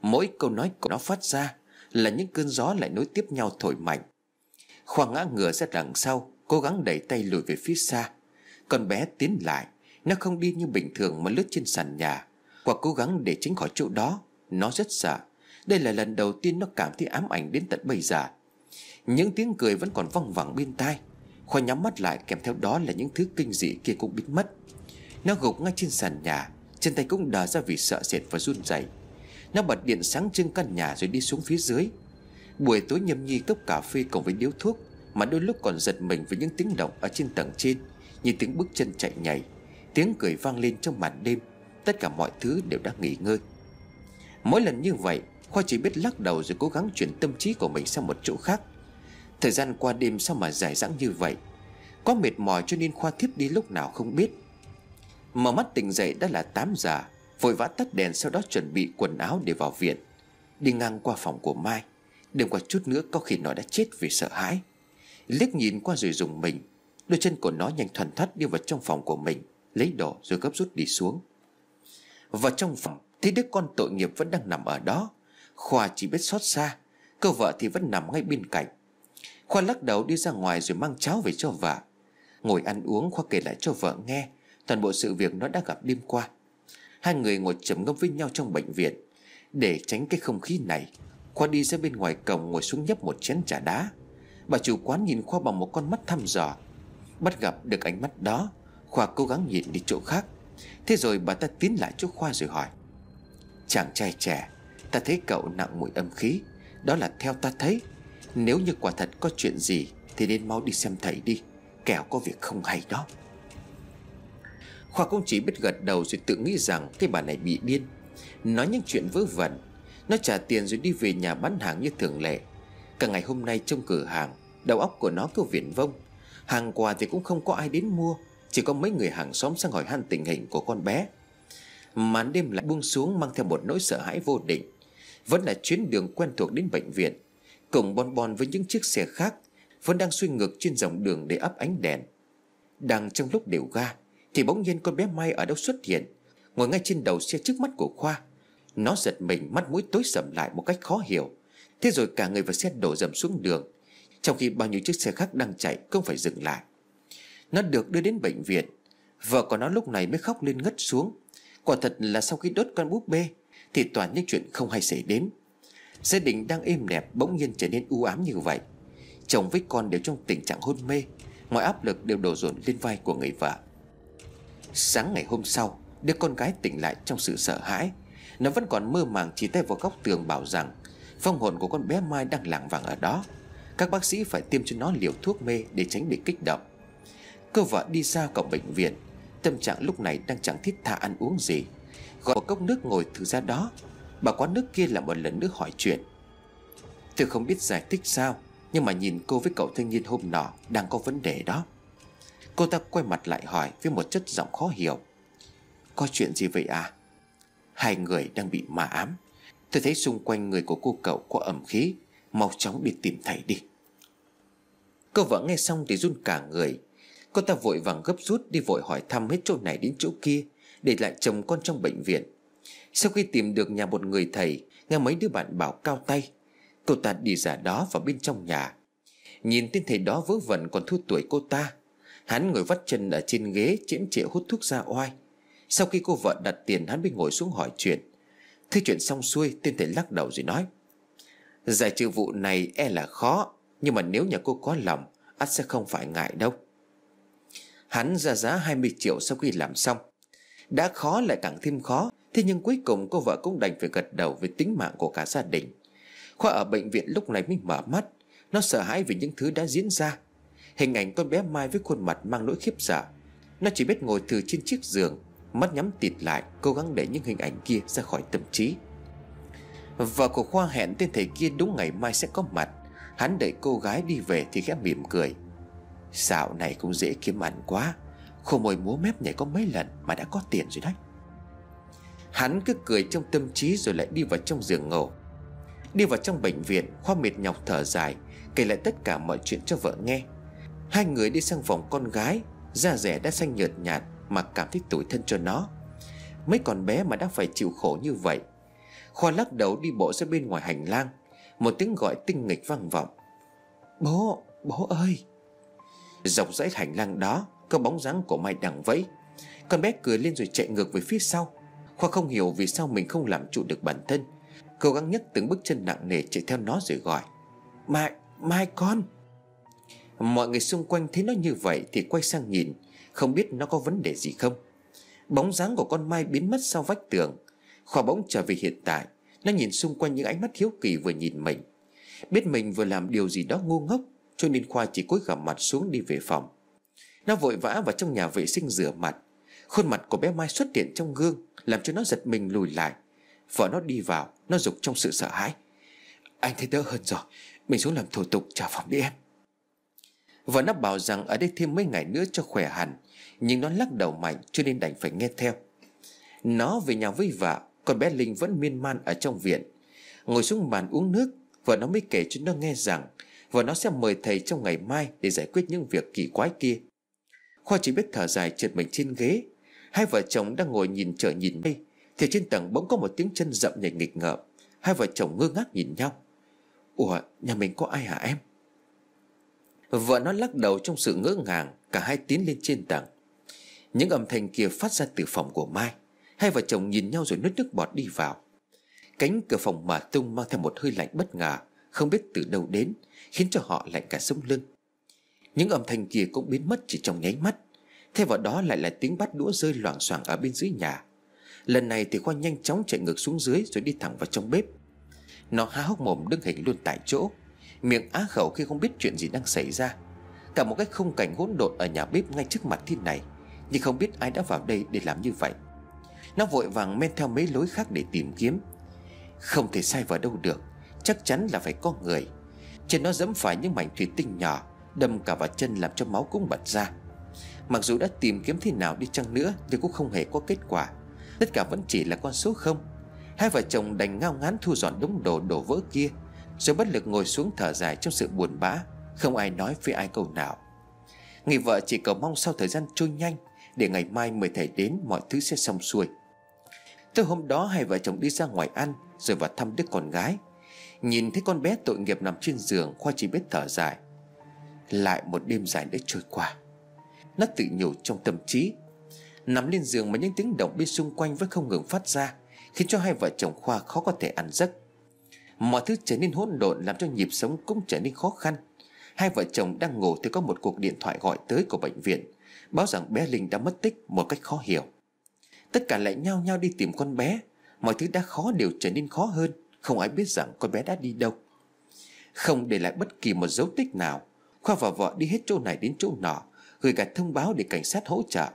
Mỗi câu nói của nó phát ra Là những cơn gió lại nối tiếp nhau thổi mạnh Khoa ngã ngửa ra đằng sau Cố gắng đẩy tay lùi về phía xa Con bé tiến lại Nó không đi như bình thường mà lướt trên sàn nhà hoặc cố gắng để tránh khỏi chỗ đó Nó rất sợ Đây là lần đầu tiên nó cảm thấy ám ảnh đến tận bây giờ Những tiếng cười vẫn còn văng vẳng bên tai Khoa nhắm mắt lại kèm theo đó là những thứ kinh dị kia cũng biến mất Nó gục ngay trên sàn nhà Chân tay cũng đờ ra vì sợ sệt và run rẩy Nó bật điện sáng trưng căn nhà rồi đi xuống phía dưới Buổi tối Nhâm Nhi cốc cà phê cùng với điếu thuốc Mà đôi lúc còn giật mình với những tiếng động ở trên tầng trên Như tiếng bước chân chạy nhảy Tiếng cười vang lên trong màn đêm Tất cả mọi thứ đều đã nghỉ ngơi Mỗi lần như vậy Khoa chỉ biết lắc đầu rồi cố gắng chuyển tâm trí của mình sang một chỗ khác Thời gian qua đêm sao mà dài dẳng như vậy Có mệt mỏi cho nên Khoa thiếp đi lúc nào không biết Mở mắt tỉnh dậy đã là 8 giờ Vội vã tắt đèn sau đó chuẩn bị quần áo để vào viện Đi ngang qua phòng của Mai Đêm qua chút nữa có khi nó đã chết vì sợ hãi Liếc nhìn qua rồi dùng mình Đôi chân của nó nhanh thuần thắt đi vào trong phòng của mình Lấy đồ rồi gấp rút đi xuống Vào trong phòng thấy đứa con tội nghiệp vẫn đang nằm ở đó Khoa chỉ biết xót xa Cô vợ thì vẫn nằm ngay bên cạnh Khoa lắc đầu đi ra ngoài rồi mang cháo về cho vợ Ngồi ăn uống Khoa kể lại cho vợ nghe Toàn bộ sự việc nó đã gặp đêm qua Hai người ngồi chấm ngâm với nhau trong bệnh viện Để tránh cái không khí này Khoa đi ra bên ngoài cổng ngồi xuống nhấp một chén trà đá Bà chủ quán nhìn Khoa bằng một con mắt thăm dò Bắt gặp được ánh mắt đó Khoa cố gắng nhìn đi chỗ khác Thế rồi bà ta tiến lại chỗ Khoa rồi hỏi Chàng trai trẻ Ta thấy cậu nặng mùi âm khí Đó là theo ta thấy Nếu như quả thật có chuyện gì Thì nên mau đi xem thầy đi Kẻo có việc không hay đó Khoa cũng chỉ biết gật đầu rồi tự nghĩ rằng Cái bà này bị điên Nói những chuyện vớ vẩn nó trả tiền rồi đi về nhà bán hàng như thường lệ Cả ngày hôm nay trong cửa hàng Đầu óc của nó cứ viển vông Hàng quà thì cũng không có ai đến mua Chỉ có mấy người hàng xóm sang hỏi han tình hình của con bé Màn đêm lại buông xuống mang theo một nỗi sợ hãi vô định Vẫn là chuyến đường quen thuộc đến bệnh viện Cổng bon bon với những chiếc xe khác Vẫn đang suy ngược trên dòng đường để ấp ánh đèn Đang trong lúc đều ga Thì bỗng nhiên con bé Mai ở đâu xuất hiện Ngồi ngay trên đầu xe trước mắt của Khoa nó giật mình mắt mũi tối sầm lại một cách khó hiểu Thế rồi cả người và xe đổ dầm xuống đường Trong khi bao nhiêu chiếc xe khác đang chạy không phải dừng lại Nó được đưa đến bệnh viện Vợ của nó lúc này mới khóc lên ngất xuống Quả thật là sau khi đốt con búp bê Thì toàn những chuyện không hay xảy đến Gia đình đang êm đẹp bỗng nhiên trở nên u ám như vậy Chồng với con đều trong tình trạng hôn mê Mọi áp lực đều đổ dồn lên vai của người vợ Sáng ngày hôm sau Đứa con gái tỉnh lại trong sự sợ hãi nó vẫn còn mơ màng chỉ tay vào góc tường bảo rằng Phong hồn của con bé Mai đang lảng vàng ở đó Các bác sĩ phải tiêm cho nó liều thuốc mê để tránh bị kích động Cô vợ đi ra cổng bệnh viện Tâm trạng lúc này đang chẳng thiết tha ăn uống gì Gọi một cốc nước ngồi thử ra đó Bà quán nước kia là một lần nữa hỏi chuyện Tôi không biết giải thích sao Nhưng mà nhìn cô với cậu thanh niên hôm nọ Đang có vấn đề đó Cô ta quay mặt lại hỏi với một chất giọng khó hiểu Có chuyện gì vậy à Hai người đang bị ma ám Tôi thấy xung quanh người của cô cậu có ẩm khí Mau chóng đi tìm thầy đi Cô vợ nghe xong thì run cả người Cô ta vội vàng gấp rút đi vội hỏi thăm hết chỗ này đến chỗ kia Để lại chồng con trong bệnh viện Sau khi tìm được nhà một người thầy Nghe mấy đứa bạn bảo cao tay Cô ta đi giả đó vào bên trong nhà Nhìn tên thầy đó vớ vẩn còn thua tuổi cô ta Hắn ngồi vắt chân ở trên ghế chễm chịu hút thuốc ra oai sau khi cô vợ đặt tiền hắn mới ngồi xuống hỏi chuyện Thế chuyện xong xuôi tên thầy lắc đầu rồi nói Giải trừ vụ này e là khó Nhưng mà nếu nhà cô có lòng ắt sẽ không phải ngại đâu Hắn ra giá 20 triệu sau khi làm xong Đã khó lại càng thêm khó Thế nhưng cuối cùng cô vợ cũng đành phải gật đầu Về tính mạng của cả gia đình Khoa ở bệnh viện lúc này mới mở mắt Nó sợ hãi vì những thứ đã diễn ra Hình ảnh con bé Mai với khuôn mặt mang nỗi khiếp sợ Nó chỉ biết ngồi từ trên chiếc giường Mắt nhắm tịt lại Cố gắng để những hình ảnh kia ra khỏi tâm trí Vợ của Khoa hẹn tên thầy kia đúng ngày mai sẽ có mặt Hắn đợi cô gái đi về thì khẽ mỉm cười Dạo này cũng dễ kiếm ăn quá khô môi múa mép nhảy có mấy lần mà đã có tiền rồi đấy Hắn cứ cười trong tâm trí rồi lại đi vào trong giường ngủ Đi vào trong bệnh viện Khoa mệt nhọc thở dài Kể lại tất cả mọi chuyện cho vợ nghe Hai người đi sang phòng con gái Da rẻ đã xanh nhợt nhạt mà cảm thấy tủi thân cho nó Mấy con bé mà đã phải chịu khổ như vậy Khoa lắc đầu đi bộ ra bên ngoài hành lang Một tiếng gọi tinh nghịch vang vọng Bố, bố ơi Dọc dãy hành lang đó Có bóng dáng của Mai đang vẫy Con bé cười lên rồi chạy ngược về phía sau Khoa không hiểu vì sao mình không làm chủ được bản thân Cố gắng nhấc từng bước chân nặng nề chạy theo nó rồi gọi Mai, Mai con Mọi người xung quanh thấy nó như vậy thì quay sang nhìn không biết nó có vấn đề gì không Bóng dáng của con Mai biến mất sau vách tường Khoa bỗng trở về hiện tại Nó nhìn xung quanh những ánh mắt hiếu kỳ vừa nhìn mình Biết mình vừa làm điều gì đó ngu ngốc Cho nên Khoa chỉ cúi gằm mặt xuống đi về phòng Nó vội vã vào trong nhà vệ sinh rửa mặt Khuôn mặt của bé Mai xuất hiện trong gương Làm cho nó giật mình lùi lại Vợ nó đi vào Nó giục trong sự sợ hãi Anh thấy đỡ hơn rồi Mình xuống làm thủ tục trả phòng đi em Vợ nó bảo rằng ở đây thêm mấy ngày nữa cho khỏe hẳn nhưng nó lắc đầu mạnh cho nên đành phải nghe theo Nó về nhà với vợ, Còn bé Linh vẫn miên man ở trong viện Ngồi xuống bàn uống nước Vợ nó mới kể cho nó nghe rằng Vợ nó sẽ mời thầy trong ngày mai Để giải quyết những việc kỳ quái kia Khoa chỉ biết thở dài trượt mình trên ghế Hai vợ chồng đang ngồi nhìn trời nhìn mây Thì trên tầng bỗng có một tiếng chân rậm nhảy nghịch ngợm Hai vợ chồng ngơ ngác nhìn nhau Ủa nhà mình có ai hả em Vợ nó lắc đầu trong sự ngỡ ngàng Cả hai tiến lên trên tầng những âm thanh kia phát ra từ phòng của Mai Hai vợ chồng nhìn nhau rồi nuốt nước bọt đi vào Cánh cửa phòng mở tung mang theo một hơi lạnh bất ngờ Không biết từ đâu đến Khiến cho họ lạnh cả sống lưng Những âm thanh kia cũng biến mất chỉ trong nháy mắt Thay vào đó lại là tiếng bắt đũa rơi loảng xoảng ở bên dưới nhà Lần này thì Khoa nhanh chóng chạy ngược xuống dưới rồi đi thẳng vào trong bếp Nó há hốc mồm đứng hình luôn tại chỗ Miệng á khẩu khi không biết chuyện gì đang xảy ra Cả một cái khung cảnh hỗn độn ở nhà bếp ngay trước mặt thiên này nhưng không biết ai đã vào đây để làm như vậy Nó vội vàng men theo mấy lối khác để tìm kiếm Không thể sai vào đâu được Chắc chắn là phải có người Trên nó dẫm phải những mảnh thủy tinh nhỏ Đâm cả vào chân làm cho máu cũng bật ra Mặc dù đã tìm kiếm thế nào đi chăng nữa Nhưng cũng không hề có kết quả Tất cả vẫn chỉ là con số không Hai vợ chồng đành ngao ngán thu dọn đống đồ đổ vỡ kia Rồi bất lực ngồi xuống thở dài trong sự buồn bã Không ai nói với ai câu nào Người vợ chỉ cầu mong sau thời gian trôi nhanh để ngày mai mời thầy đến mọi thứ sẽ xong xuôi Tối hôm đó hai vợ chồng đi ra ngoài ăn Rồi vào thăm đứa con gái Nhìn thấy con bé tội nghiệp nằm trên giường Khoa chỉ biết thở dài Lại một đêm dài nữa trôi qua Nó tự nhủ trong tâm trí Nằm lên giường mà những tiếng động bên xung quanh Vẫn không ngừng phát ra Khiến cho hai vợ chồng Khoa khó có thể ăn giấc Mọi thứ trở nên hỗn độn Làm cho nhịp sống cũng trở nên khó khăn Hai vợ chồng đang ngủ thì có một cuộc điện thoại gọi tới của bệnh viện báo rằng bé Linh đã mất tích một cách khó hiểu. Tất cả lại nhao nhao đi tìm con bé, mọi thứ đã khó đều trở nên khó hơn, không ai biết rằng con bé đã đi đâu. Không để lại bất kỳ một dấu tích nào, Khoa và vợ đi hết chỗ này đến chỗ nọ, gửi cả thông báo để cảnh sát hỗ trợ.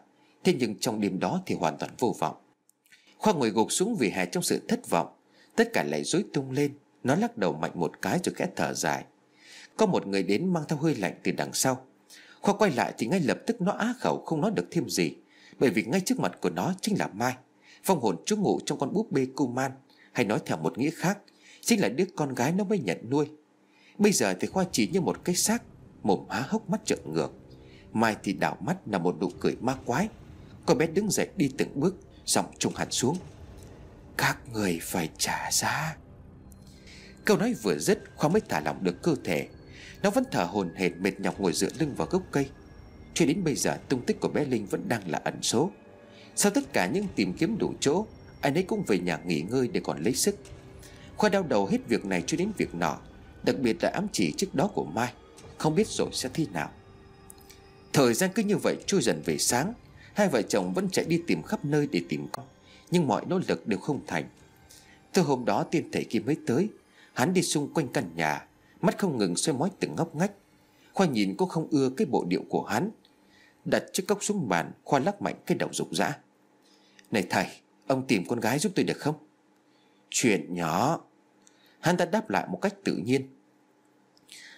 Thế nhưng trong đêm đó thì hoàn toàn vô vọng. Khoa ngồi gục xuống vì hè trong sự thất vọng, tất cả lại rối tung lên, nó lắc đầu mạnh một cái rồi khẽ thở dài. Có một người đến mang theo hơi lạnh từ đằng sau Khoa quay lại thì ngay lập tức nó á khẩu không nói được thêm gì Bởi vì ngay trước mặt của nó chính là Mai Phong hồn trú ngụ trong con búp bê man, Hay nói theo một nghĩa khác Chính là đứa con gái nó mới nhận nuôi Bây giờ thì Khoa chỉ như một cái xác Mồm há hốc mắt trợn ngược Mai thì đảo mắt là một nụ cười ma quái Cô bé đứng dậy đi từng bước Giọng trùng hẳn xuống Các người phải trả giá Câu nói vừa dứt Khoa mới thả lỏng được cơ thể nó vẫn thở hồn hệt mệt nhọc ngồi dựa lưng vào gốc cây Cho đến bây giờ tung tích của bé Linh vẫn đang là ẩn số Sau tất cả những tìm kiếm đủ chỗ Anh ấy cũng về nhà nghỉ ngơi để còn lấy sức Khoa đau đầu hết việc này cho đến việc nọ Đặc biệt là ám chỉ trước đó của Mai Không biết rồi sẽ thi nào Thời gian cứ như vậy trôi dần về sáng Hai vợ chồng vẫn chạy đi tìm khắp nơi để tìm con Nhưng mọi nỗ lực đều không thành Từ hôm đó tiên thể kia mới tới Hắn đi xung quanh căn nhà Mắt không ngừng xoay mói từng ngóc ngách Khoa nhìn cô không ưa cái bộ điệu của hắn Đặt chiếc cốc xuống bàn Khoa lắc mạnh cái đầu rục rã Này thầy Ông tìm con gái giúp tôi được không Chuyện nhỏ Hắn ta đáp lại một cách tự nhiên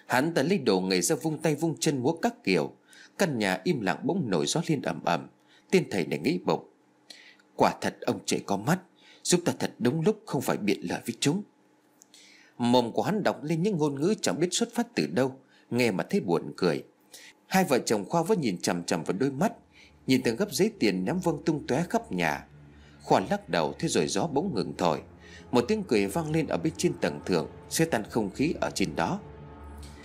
Hắn ta lấy đồ người ra vung tay vung chân múa các kiểu Căn nhà im lặng bỗng nổi gió lên ầm ầm Tiên thầy này nghĩ bụng Quả thật ông trời có mắt Giúp ta thật đúng lúc không phải biện lời với chúng Mồm của hắn đọc lên những ngôn ngữ chẳng biết xuất phát từ đâu Nghe mà thấy buồn cười Hai vợ chồng Khoa vẫn nhìn chằm chằm vào đôi mắt Nhìn từng gấp giấy tiền ném vương tung tóe khắp nhà Khoa lắc đầu thế rồi gió bỗng ngừng thổi Một tiếng cười vang lên ở bên trên tầng thượng Xe tan không khí ở trên đó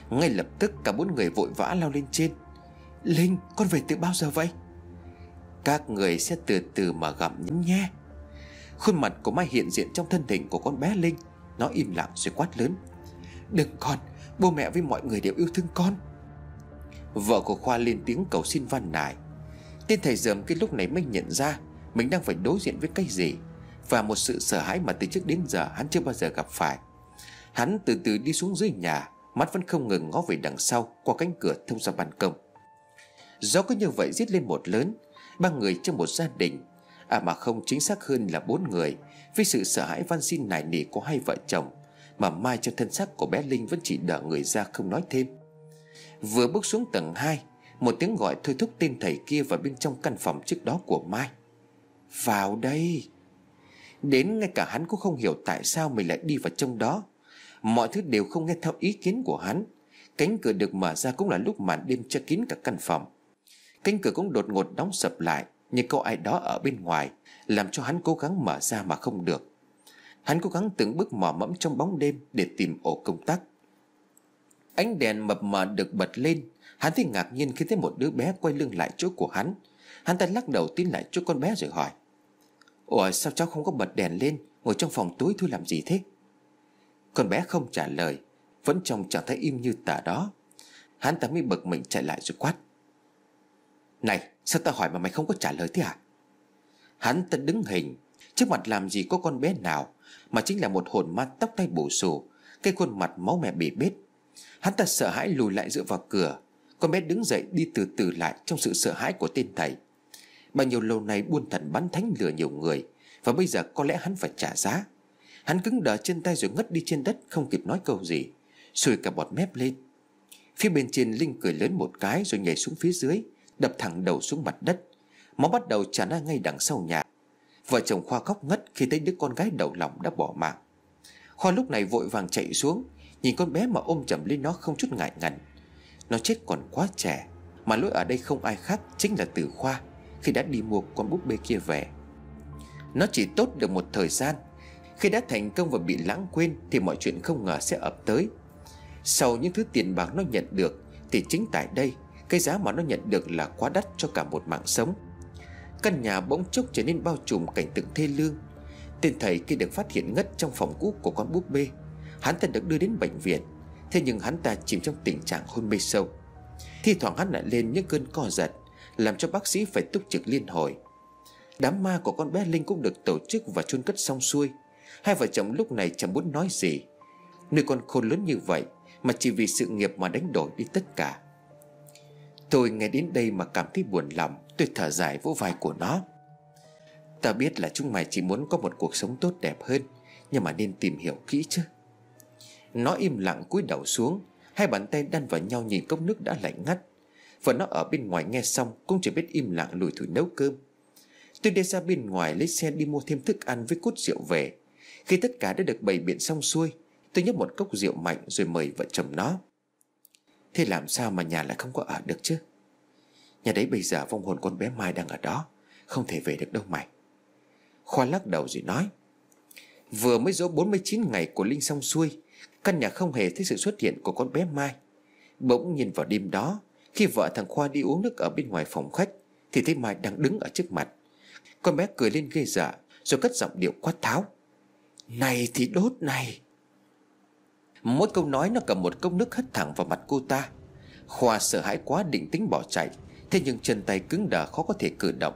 Ngay lập tức cả bốn người vội vã lao lên trên Linh con về từ bao giờ vậy Các người sẽ từ từ mà gặm nhấm nhé Khuôn mặt của Mai hiện diện trong thân hình của con bé Linh nó im lặng rồi quát lớn Đừng con Bố mẹ với mọi người đều yêu thương con Vợ của Khoa lên tiếng cầu xin van nài Tên thầy dởm cái lúc này mới nhận ra Mình đang phải đối diện với cái gì Và một sự sợ hãi mà từ trước đến giờ Hắn chưa bao giờ gặp phải Hắn từ từ đi xuống dưới nhà Mắt vẫn không ngừng ngó về đằng sau Qua cánh cửa thông ra ban công Gió cứ như vậy giết lên một lớn Ba người trong một gia đình À mà không chính xác hơn là bốn người với sự sợ hãi van xin nài nỉ của hai vợ chồng Mà mai cho thân xác của bé Linh vẫn chỉ đỡ người ra không nói thêm Vừa bước xuống tầng hai, Một tiếng gọi thôi thúc tên thầy kia vào bên trong căn phòng trước đó của Mai Vào đây Đến ngay cả hắn cũng không hiểu tại sao mình lại đi vào trong đó Mọi thứ đều không nghe theo ý kiến của hắn Cánh cửa được mở ra cũng là lúc màn đêm che kín cả căn phòng Cánh cửa cũng đột ngột đóng sập lại nhưng có ai đó ở bên ngoài làm cho hắn cố gắng mở ra mà không được hắn cố gắng từng bước mò mẫm trong bóng đêm để tìm ổ công tắc ánh đèn mập mờ được bật lên hắn thấy ngạc nhiên khi thấy một đứa bé quay lưng lại chỗ của hắn hắn ta lắc đầu tiến lại chỗ con bé rồi hỏi ủa sao cháu không có bật đèn lên ngồi trong phòng tối thôi làm gì thế con bé không trả lời vẫn trong trạng thái im như tờ đó hắn ta mới bực mình chạy lại rồi quát này Sao ta hỏi mà mày không có trả lời thế à Hắn ta đứng hình Trước mặt làm gì có con bé nào Mà chính là một hồn ma tóc tay bổ sổ Cái khuôn mặt máu mẹ bể bết Hắn ta sợ hãi lùi lại dựa vào cửa Con bé đứng dậy đi từ từ lại Trong sự sợ hãi của tên thầy Bao nhiêu lâu nay buôn thần bắn thánh lừa nhiều người Và bây giờ có lẽ hắn phải trả giá Hắn cứng đờ trên tay rồi ngất đi trên đất Không kịp nói câu gì Sùi cả bọt mép lên Phía bên trên Linh cười lớn một cái rồi nhảy xuống phía dưới đập thẳng đầu xuống mặt đất máu bắt đầu tràn ra ngay đằng sau nhà vợ chồng khoa khóc ngất khi thấy đứa con gái đầu lòng đã bỏ mạng khoa lúc này vội vàng chạy xuống nhìn con bé mà ôm chầm lên nó không chút ngại ngần nó chết còn quá trẻ mà lỗi ở đây không ai khác chính là từ khoa khi đã đi mua con búp bê kia về nó chỉ tốt được một thời gian khi đã thành công và bị lãng quên thì mọi chuyện không ngờ sẽ ập tới sau những thứ tiền bạc nó nhận được thì chính tại đây cái giá mà nó nhận được là quá đắt cho cả một mạng sống Căn nhà bỗng chốc trở nên bao trùm cảnh tượng thê lương Tên thầy khi được phát hiện ngất trong phòng cũ của con búp bê Hắn ta được đưa đến bệnh viện Thế nhưng hắn ta chìm trong tình trạng hôn mê sâu Thi thoảng hắn lại lên những cơn co giật Làm cho bác sĩ phải túc trực liên hồi Đám ma của con bé Linh cũng được tổ chức và chôn cất xong xuôi Hai vợ chồng lúc này chẳng muốn nói gì Nơi con khôn lớn như vậy Mà chỉ vì sự nghiệp mà đánh đổi đi tất cả Tôi nghe đến đây mà cảm thấy buồn lòng Tôi thở dài vỗ vai của nó ta biết là chúng mày chỉ muốn có một cuộc sống tốt đẹp hơn Nhưng mà nên tìm hiểu kỹ chứ Nó im lặng cúi đầu xuống Hai bàn tay đan vào nhau nhìn cốc nước đã lạnh ngắt Và nó ở bên ngoài nghe xong Cũng chỉ biết im lặng lùi thủi nấu cơm Tôi đi ra bên ngoài lấy xe đi mua thêm thức ăn với cút rượu về Khi tất cả đã được bày biện xong xuôi Tôi nhấp một cốc rượu mạnh rồi mời vợ chồng nó Thế làm sao mà nhà lại không có ở được chứ Nhà đấy bây giờ vong hồn con bé Mai đang ở đó Không thể về được đâu mày Khoa lắc đầu rồi nói Vừa mới dỗ 49 ngày của Linh xong xuôi Căn nhà không hề thấy sự xuất hiện của con bé Mai Bỗng nhìn vào đêm đó Khi vợ thằng Khoa đi uống nước ở bên ngoài phòng khách Thì thấy Mai đang đứng ở trước mặt Con bé cười lên ghê dở Rồi cất giọng điệu quát tháo Này thì đốt này Mỗi câu nói nó cầm một cốc nước hất thẳng vào mặt cô ta Khoa sợ hãi quá định tính bỏ chạy Thế nhưng chân tay cứng đờ khó có thể cử động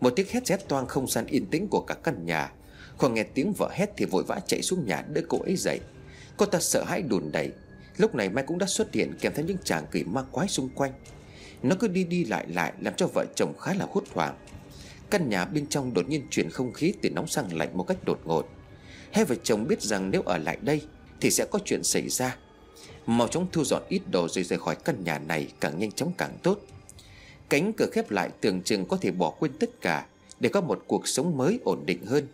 Một tiếng hét rét toang không gian yên tĩnh của cả căn nhà Khoa nghe tiếng vợ hét thì vội vã chạy xuống nhà đỡ cô ấy dậy Cô ta sợ hãi đùn đẩy Lúc này Mai cũng đã xuất hiện kèm theo những chàng kỳ ma quái xung quanh Nó cứ đi đi lại lại làm cho vợ chồng khá là hốt hoảng Căn nhà bên trong đột nhiên chuyển không khí từ nóng sang lạnh một cách đột ngột Hai vợ chồng biết rằng nếu ở lại đây thì sẽ có chuyện xảy ra Mau chóng thu dọn ít đồ rồi rời khỏi căn nhà này càng nhanh chóng càng tốt Cánh cửa khép lại tưởng chừng có thể bỏ quên tất cả Để có một cuộc sống mới ổn định hơn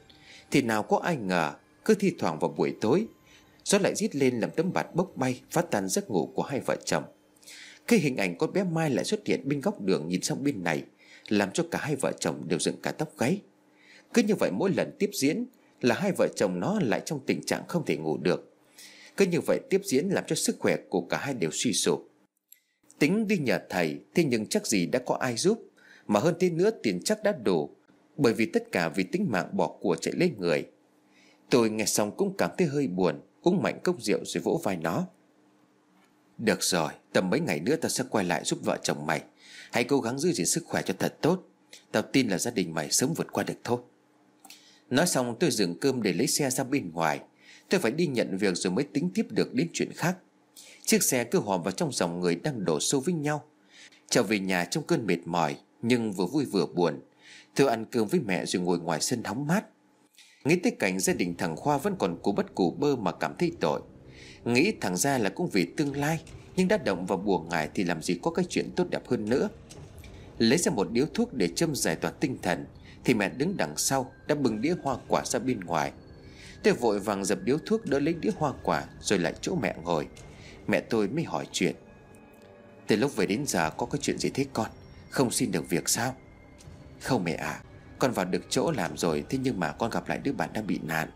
Thì nào có ai ngờ Cứ thi thoảng vào buổi tối Gió lại rít lên làm tấm bạt bốc bay phá tan giấc ngủ của hai vợ chồng khi hình ảnh con bé Mai lại xuất hiện bên góc đường nhìn sang bên này Làm cho cả hai vợ chồng đều dựng cả tóc gáy Cứ như vậy mỗi lần tiếp diễn Là hai vợ chồng nó lại trong tình trạng không thể ngủ được cứ như vậy tiếp diễn làm cho sức khỏe của cả hai đều suy sụp Tính đi nhờ thầy Thế nhưng chắc gì đã có ai giúp Mà hơn thế nữa tiền chắc đã đủ Bởi vì tất cả vì tính mạng bỏ của chạy lên người Tôi nghe xong cũng cảm thấy hơi buồn Uống mạnh cốc rượu rồi vỗ vai nó Được rồi Tầm mấy ngày nữa ta sẽ quay lại giúp vợ chồng mày Hãy cố gắng giữ gìn sức khỏe cho thật tốt Tao tin là gia đình mày sớm vượt qua được thôi Nói xong tôi dừng cơm để lấy xe ra bên ngoài Tôi phải đi nhận việc rồi mới tính tiếp được đến chuyện khác Chiếc xe cứ hòm vào trong dòng người đang đổ xô với nhau Trở về nhà trong cơn mệt mỏi Nhưng vừa vui vừa buồn thưa ăn cơm với mẹ rồi ngồi ngoài sân hóng mát Nghĩ tới cảnh gia đình thằng Khoa vẫn còn cú bất cù bơ mà cảm thấy tội Nghĩ thằng ra là cũng vì tương lai Nhưng đã động vào buồn ngại thì làm gì có cái chuyện tốt đẹp hơn nữa Lấy ra một điếu thuốc để châm giải tỏa tinh thần Thì mẹ đứng đằng sau đã bưng đĩa hoa quả ra bên ngoài Tôi vội vàng dập điếu thuốc đỡ lấy đĩa hoa quả Rồi lại chỗ mẹ ngồi Mẹ tôi mới hỏi chuyện Từ lúc về đến giờ có cái chuyện gì thế con Không xin được việc sao Không mẹ ạ à, Con vào được chỗ làm rồi Thế nhưng mà con gặp lại đứa bạn đang bị nạn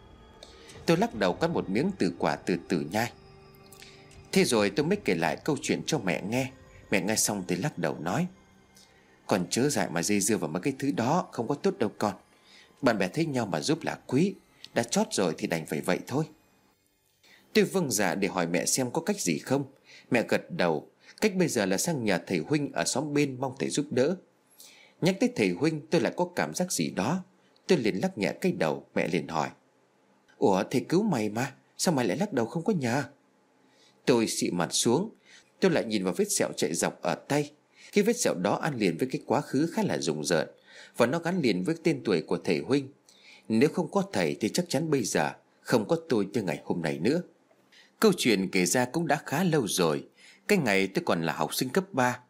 Tôi lắc đầu cắt một miếng từ quả từ từ nhai Thế rồi tôi mới kể lại câu chuyện cho mẹ nghe Mẹ nghe xong thì lắc đầu nói Còn chớ dại mà dây dưa vào mấy cái thứ đó Không có tốt đâu con Bạn bè thấy nhau mà giúp là quý đã chót rồi thì đành phải vậy thôi Tôi vâng dạ để hỏi mẹ xem có cách gì không Mẹ gật đầu Cách bây giờ là sang nhà thầy Huynh ở xóm bên mong thầy giúp đỡ Nhắc tới thầy Huynh tôi lại có cảm giác gì đó Tôi liền lắc nhẹ cái đầu Mẹ liền hỏi Ủa thầy cứu mày mà Sao mày lại lắc đầu không có nhà Tôi xị mặt xuống Tôi lại nhìn vào vết sẹo chạy dọc ở tay Khi vết sẹo đó ăn liền với cái quá khứ khá là rùng rợn Và nó gắn liền với tên tuổi của thầy Huynh nếu không có thầy thì chắc chắn bây giờ Không có tôi như ngày hôm nay nữa Câu chuyện kể ra cũng đã khá lâu rồi Cái ngày tôi còn là học sinh cấp 3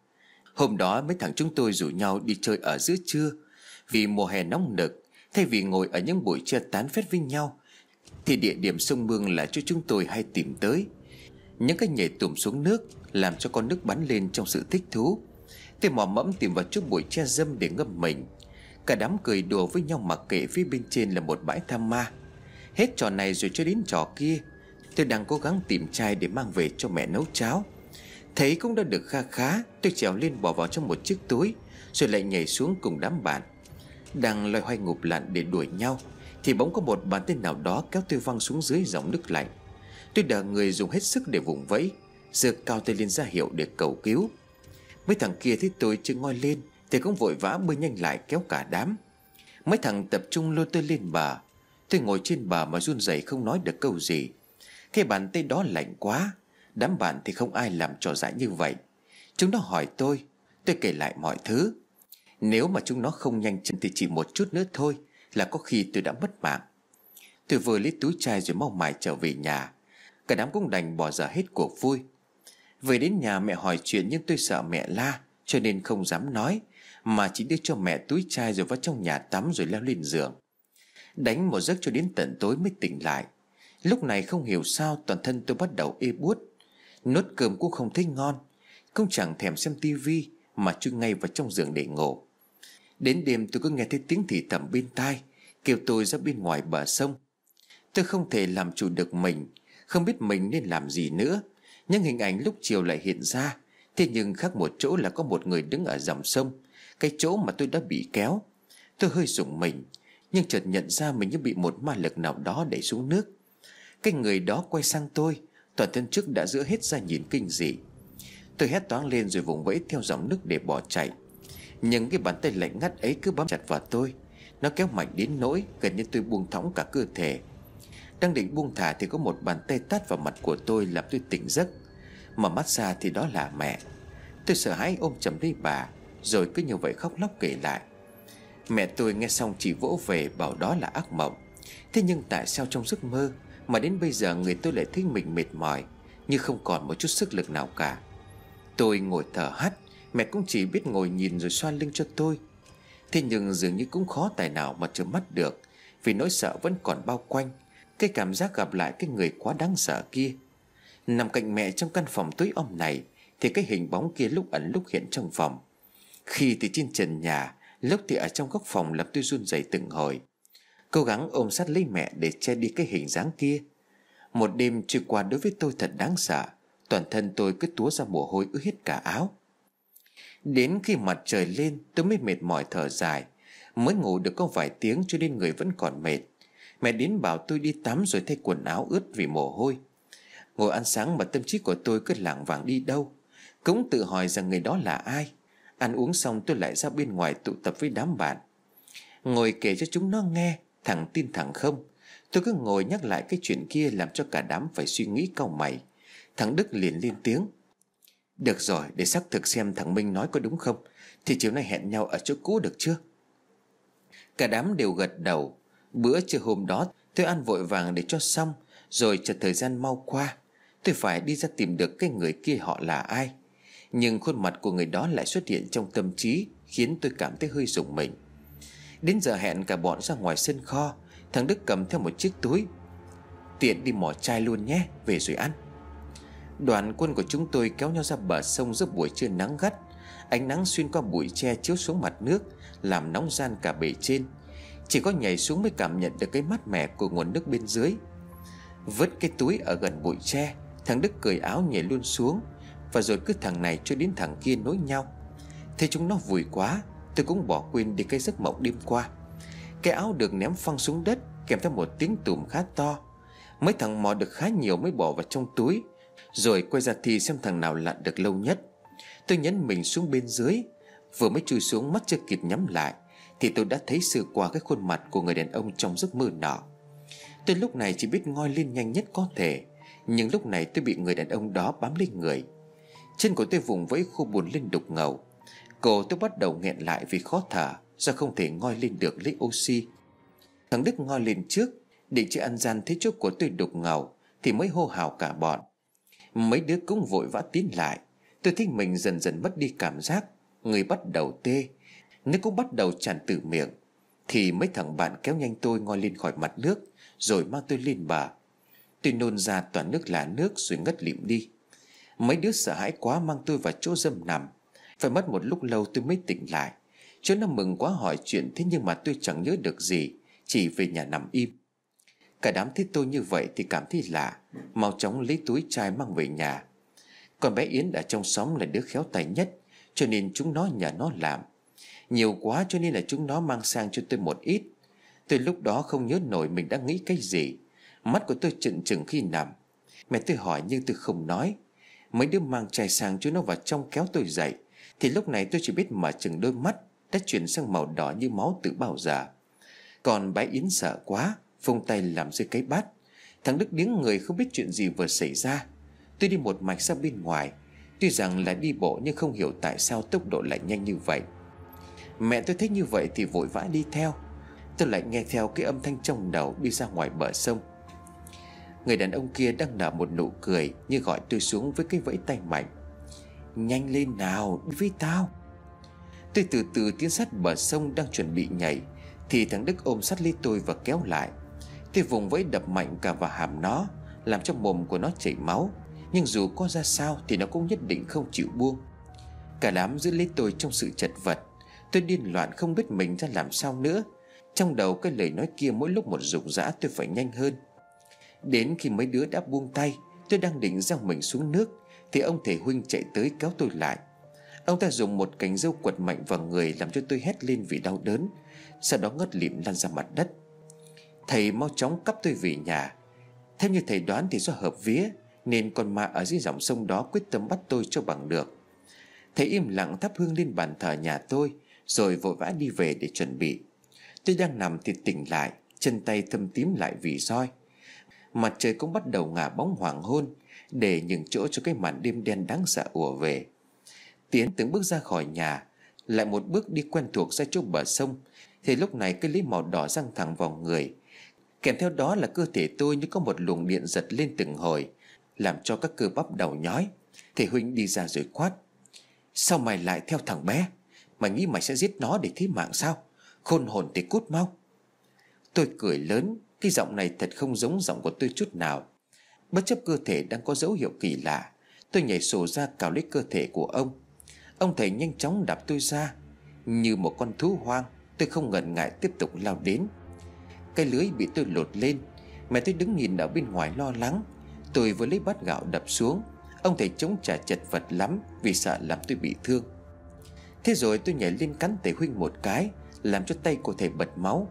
Hôm đó mấy thằng chúng tôi rủ nhau đi chơi ở giữa trưa Vì mùa hè nóng nực Thay vì ngồi ở những buổi trưa tán phét với nhau Thì địa điểm sông Mương là chỗ chúng tôi hay tìm tới Những cái nhảy tùm xuống nước Làm cho con nước bắn lên trong sự thích thú Tôi mò mẫm tìm vào chút bụi che dâm để ngâm mình Cả đám cười đùa với nhau mặc kệ phía bên trên là một bãi tham ma Hết trò này rồi cho đến trò kia Tôi đang cố gắng tìm chai để mang về cho mẹ nấu cháo Thấy cũng đã được kha khá Tôi trèo lên bỏ vào trong một chiếc túi Rồi lại nhảy xuống cùng đám bạn Đang loay hoay ngụp lặn để đuổi nhau Thì bỗng có một bàn tên nào đó kéo tôi văng xuống dưới dòng nước lạnh Tôi đờ người dùng hết sức để vùng vẫy Giơ cao tay lên ra hiệu để cầu cứu Mấy thằng kia thấy tôi chưa ngoi lên thì cũng vội vã bơi nhanh lại kéo cả đám Mấy thằng tập trung lôi tôi lên bờ Tôi ngồi trên bờ mà run rẩy không nói được câu gì Cái bàn tay đó lạnh quá Đám bạn thì không ai làm trò giải như vậy Chúng nó hỏi tôi Tôi kể lại mọi thứ Nếu mà chúng nó không nhanh chân thì chỉ một chút nữa thôi Là có khi tôi đã mất mạng Tôi vừa lấy túi chai rồi mau mài trở về nhà Cả đám cũng đành bỏ giờ hết cuộc vui về đến nhà mẹ hỏi chuyện nhưng tôi sợ mẹ la Cho nên không dám nói mà chỉ đưa cho mẹ túi chai rồi vào trong nhà tắm rồi leo lên giường Đánh một giấc cho đến tận tối mới tỉnh lại Lúc này không hiểu sao toàn thân tôi bắt đầu ê buốt Nốt cơm cũng không thấy ngon không chẳng thèm xem tivi Mà chui ngay vào trong giường để ngủ Đến đêm tôi cứ nghe thấy tiếng thì thầm bên tai Kêu tôi ra bên ngoài bờ sông Tôi không thể làm chủ được mình Không biết mình nên làm gì nữa nhưng hình ảnh lúc chiều lại hiện ra Thế nhưng khác một chỗ là có một người đứng ở dòng sông cái chỗ mà tôi đã bị kéo Tôi hơi rụng mình Nhưng chợt nhận ra mình như bị một ma lực nào đó đẩy xuống nước Cái người đó quay sang tôi Toàn thân trước đã giữa hết ra nhìn kinh dị Tôi hét toáng lên rồi vùng vẫy theo dòng nước để bỏ chạy Nhưng cái bàn tay lạnh ngắt ấy cứ bám chặt vào tôi Nó kéo mạnh đến nỗi gần như tôi buông thõng cả cơ thể Đang định buông thả thì có một bàn tay tát vào mặt của tôi làm tôi tỉnh giấc Mà mắt ra thì đó là mẹ Tôi sợ hãi ôm chầm lấy bà rồi cứ như vậy khóc lóc kể lại Mẹ tôi nghe xong chỉ vỗ về bảo đó là ác mộng Thế nhưng tại sao trong giấc mơ Mà đến bây giờ người tôi lại thấy mình mệt mỏi Như không còn một chút sức lực nào cả Tôi ngồi thở hắt Mẹ cũng chỉ biết ngồi nhìn rồi xoa lưng cho tôi Thế nhưng dường như cũng khó tài nào mà trợn mắt được Vì nỗi sợ vẫn còn bao quanh Cái cảm giác gặp lại cái người quá đáng sợ kia Nằm cạnh mẹ trong căn phòng tối om này Thì cái hình bóng kia lúc ẩn lúc hiện trong phòng khi thì trên trần nhà Lúc thì ở trong góc phòng làm tôi run rẩy từng hồi Cố gắng ôm sát lấy mẹ để che đi cái hình dáng kia Một đêm trôi qua đối với tôi thật đáng sợ Toàn thân tôi cứ túa ra mồ hôi ướt hết cả áo Đến khi mặt trời lên tôi mới mệt mỏi thở dài Mới ngủ được có vài tiếng cho nên người vẫn còn mệt Mẹ đến bảo tôi đi tắm rồi thay quần áo ướt vì mồ hôi Ngồi ăn sáng mà tâm trí của tôi cứ lảng vảng đi đâu Cũng tự hỏi rằng người đó là ai Ăn uống xong tôi lại ra bên ngoài tụ tập với đám bạn Ngồi kể cho chúng nó nghe Thằng tin thằng không Tôi cứ ngồi nhắc lại cái chuyện kia Làm cho cả đám phải suy nghĩ cau mày Thằng Đức liền lên tiếng Được rồi để xác thực xem thằng Minh nói có đúng không Thì chiều nay hẹn nhau ở chỗ cũ được chưa Cả đám đều gật đầu Bữa trưa hôm đó tôi ăn vội vàng để cho xong Rồi chờ thời gian mau qua Tôi phải đi ra tìm được cái người kia họ là ai nhưng khuôn mặt của người đó lại xuất hiện trong tâm trí Khiến tôi cảm thấy hơi rùng mình Đến giờ hẹn cả bọn ra ngoài sân kho Thằng Đức cầm theo một chiếc túi Tiện đi mò chai luôn nhé Về rồi ăn Đoàn quân của chúng tôi kéo nhau ra bờ sông Giữa buổi trưa nắng gắt Ánh nắng xuyên qua bụi tre chiếu xuống mặt nước Làm nóng gian cả bể trên Chỉ có nhảy xuống mới cảm nhận được cái mát mẻ Của nguồn nước bên dưới Vứt cái túi ở gần bụi tre Thằng Đức cởi áo nhảy luôn xuống và rồi cứ thằng này cho đến thằng kia nối nhau Thế chúng nó vui quá Tôi cũng bỏ quên đi cái giấc mộng đêm qua Cái áo được ném phăng xuống đất Kèm theo một tiếng tùm khá to Mấy thằng mò được khá nhiều mới bỏ vào trong túi Rồi quay ra thi xem thằng nào lặn được lâu nhất Tôi nhấn mình xuống bên dưới Vừa mới chui xuống mắt chưa kịp nhắm lại Thì tôi đã thấy sơ qua cái khuôn mặt của người đàn ông trong giấc mơ nọ Tôi lúc này chỉ biết ngoi lên nhanh nhất có thể Nhưng lúc này tôi bị người đàn ông đó bám lên người Chân của tôi vùng vẫy khô buồn lên đục ngầu Cổ tôi bắt đầu nghẹn lại vì khó thở Do không thể ngoi lên được lấy oxy Thằng Đức ngoi lên trước để chưa ăn gian thấy chỗ của tôi đục ngầu Thì mới hô hào cả bọn Mấy đứa cũng vội vã tiến lại Tôi thấy mình dần dần mất đi cảm giác Người bắt đầu tê Nước cũng bắt đầu tràn từ miệng Thì mấy thằng bạn kéo nhanh tôi ngoi lên khỏi mặt nước Rồi mang tôi lên bờ Tôi nôn ra toàn nước là nước rồi ngất lịm đi Mấy đứa sợ hãi quá mang tôi vào chỗ dâm nằm Phải mất một lúc lâu tôi mới tỉnh lại Chỗ nó mừng quá hỏi chuyện Thế nhưng mà tôi chẳng nhớ được gì Chỉ về nhà nằm im Cả đám thấy tôi như vậy thì cảm thấy lạ Mau chóng lấy túi chai mang về nhà Còn bé Yến ở trong xóm là đứa khéo tài nhất Cho nên chúng nó nhà nó làm Nhiều quá cho nên là chúng nó mang sang cho tôi một ít Tôi lúc đó không nhớ nổi mình đã nghĩ cái gì Mắt của tôi trừng trừng khi nằm Mẹ tôi hỏi nhưng tôi không nói Mấy đứa mang chai sang cho nó vào trong kéo tôi dậy Thì lúc này tôi chỉ biết mở chừng đôi mắt Đã chuyển sang màu đỏ như máu từ bao giờ Còn bái Yến sợ quá Phông tay làm rơi cái bát Thằng Đức điếng người không biết chuyện gì vừa xảy ra Tôi đi một mạch ra bên ngoài Tuy rằng là đi bộ nhưng không hiểu tại sao tốc độ lại nhanh như vậy Mẹ tôi thấy như vậy thì vội vã đi theo Tôi lại nghe theo cái âm thanh trong đầu đi ra ngoài bờ sông Người đàn ông kia đang nở một nụ cười Như gọi tôi xuống với cái vẫy tay mạnh Nhanh lên nào đi với tao Tôi từ từ tiến sát bờ sông đang chuẩn bị nhảy Thì thằng Đức ôm sát lấy tôi và kéo lại Tôi vùng vẫy đập mạnh cả vào hàm nó Làm cho mồm của nó chảy máu Nhưng dù có ra sao thì nó cũng nhất định không chịu buông Cả đám giữ lấy tôi trong sự chật vật Tôi điên loạn không biết mình ra làm sao nữa Trong đầu cái lời nói kia mỗi lúc một rụng rã tôi phải nhanh hơn Đến khi mấy đứa đã buông tay Tôi đang định gieo mình xuống nước Thì ông thể huynh chạy tới kéo tôi lại Ông ta dùng một cánh dâu quật mạnh vào người Làm cho tôi hét lên vì đau đớn Sau đó ngất lịm lăn ra mặt đất Thầy mau chóng cắp tôi về nhà Theo như thầy đoán thì do hợp vía Nên con ma ở dưới dòng sông đó Quyết tâm bắt tôi cho bằng được Thầy im lặng thắp hương lên bàn thờ nhà tôi Rồi vội vã đi về để chuẩn bị Tôi đang nằm thì tỉnh lại Chân tay thâm tím lại vì roi Mặt trời cũng bắt đầu ngả bóng hoàng hôn Để nhường chỗ cho cái màn đêm đen đáng sợ ùa về Tiến từng bước ra khỏi nhà Lại một bước đi quen thuộc ra chỗ bờ sông Thì lúc này cái lý màu đỏ răng thẳng vào người Kèm theo đó là cơ thể tôi như có một luồng điện giật lên từng hồi Làm cho các cơ bắp đầu nhói Thì Huynh đi ra rồi quát Sao mày lại theo thằng bé Mày nghĩ mày sẽ giết nó để thế mạng sao Khôn hồn thì cút mau Tôi cười lớn cái giọng này thật không giống giọng của tôi chút nào Bất chấp cơ thể đang có dấu hiệu kỳ lạ Tôi nhảy sổ ra cào lấy cơ thể của ông Ông thầy nhanh chóng đạp tôi ra Như một con thú hoang Tôi không ngần ngại tiếp tục lao đến Cái lưới bị tôi lột lên Mẹ tôi đứng nhìn ở bên ngoài lo lắng Tôi vừa lấy bát gạo đập xuống Ông thầy chống trả chật vật lắm Vì sợ làm tôi bị thương Thế rồi tôi nhảy lên cắn thầy Huynh một cái Làm cho tay của thầy bật máu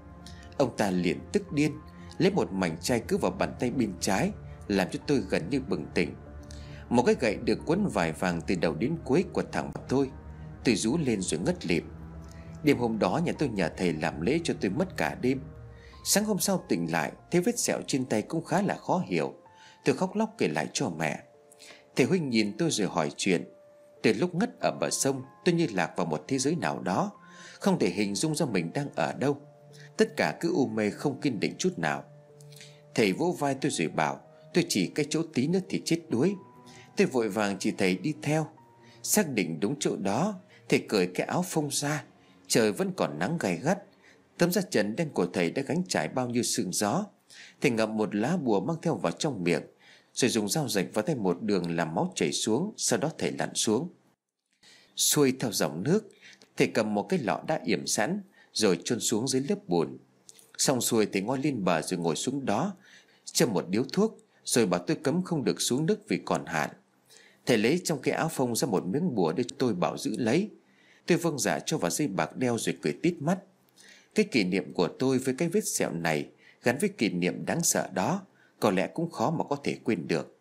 Ông ta liền tức điên Lấy một mảnh chai cứ vào bàn tay bên trái Làm cho tôi gần như bừng tỉnh Một cái gậy được quấn vải vàng từ đầu đến cuối của thằng mặt tôi Tôi rú lên rồi ngất lịm Đêm hôm đó nhà tôi nhờ thầy làm lễ cho tôi mất cả đêm Sáng hôm sau tỉnh lại Thấy vết sẹo trên tay cũng khá là khó hiểu Tôi khóc lóc kể lại cho mẹ Thầy Huynh nhìn tôi rồi hỏi chuyện Từ lúc ngất ở bờ sông Tôi như lạc vào một thế giới nào đó Không thể hình dung ra mình đang ở đâu Tất cả cứ u mê không kiên định chút nào Thầy vỗ vai tôi rồi bảo Tôi chỉ cái chỗ tí nữa thì chết đuối Tôi vội vàng chỉ thầy đi theo Xác định đúng chỗ đó Thầy cởi cái áo phông ra Trời vẫn còn nắng gay gắt Tấm da trần đen của thầy đã gánh trải bao nhiêu sương gió Thầy ngậm một lá bùa mang theo vào trong miệng Rồi dùng dao rạch vào tay một đường làm máu chảy xuống Sau đó thầy lặn xuống Xuôi theo dòng nước Thầy cầm một cái lọ đã yểm sẵn Rồi chôn xuống dưới lớp bùn Xong xuôi thì ngó lên bà rồi ngồi xuống đó Châm một điếu thuốc Rồi bảo tôi cấm không được xuống nước vì còn hạn Thầy lấy trong cái áo phông ra một miếng bùa để tôi bảo giữ lấy Tôi vâng giả dạ cho vào dây bạc đeo rồi cười tít mắt Cái kỷ niệm của tôi với cái vết sẹo này Gắn với kỷ niệm đáng sợ đó Có lẽ cũng khó mà có thể quên được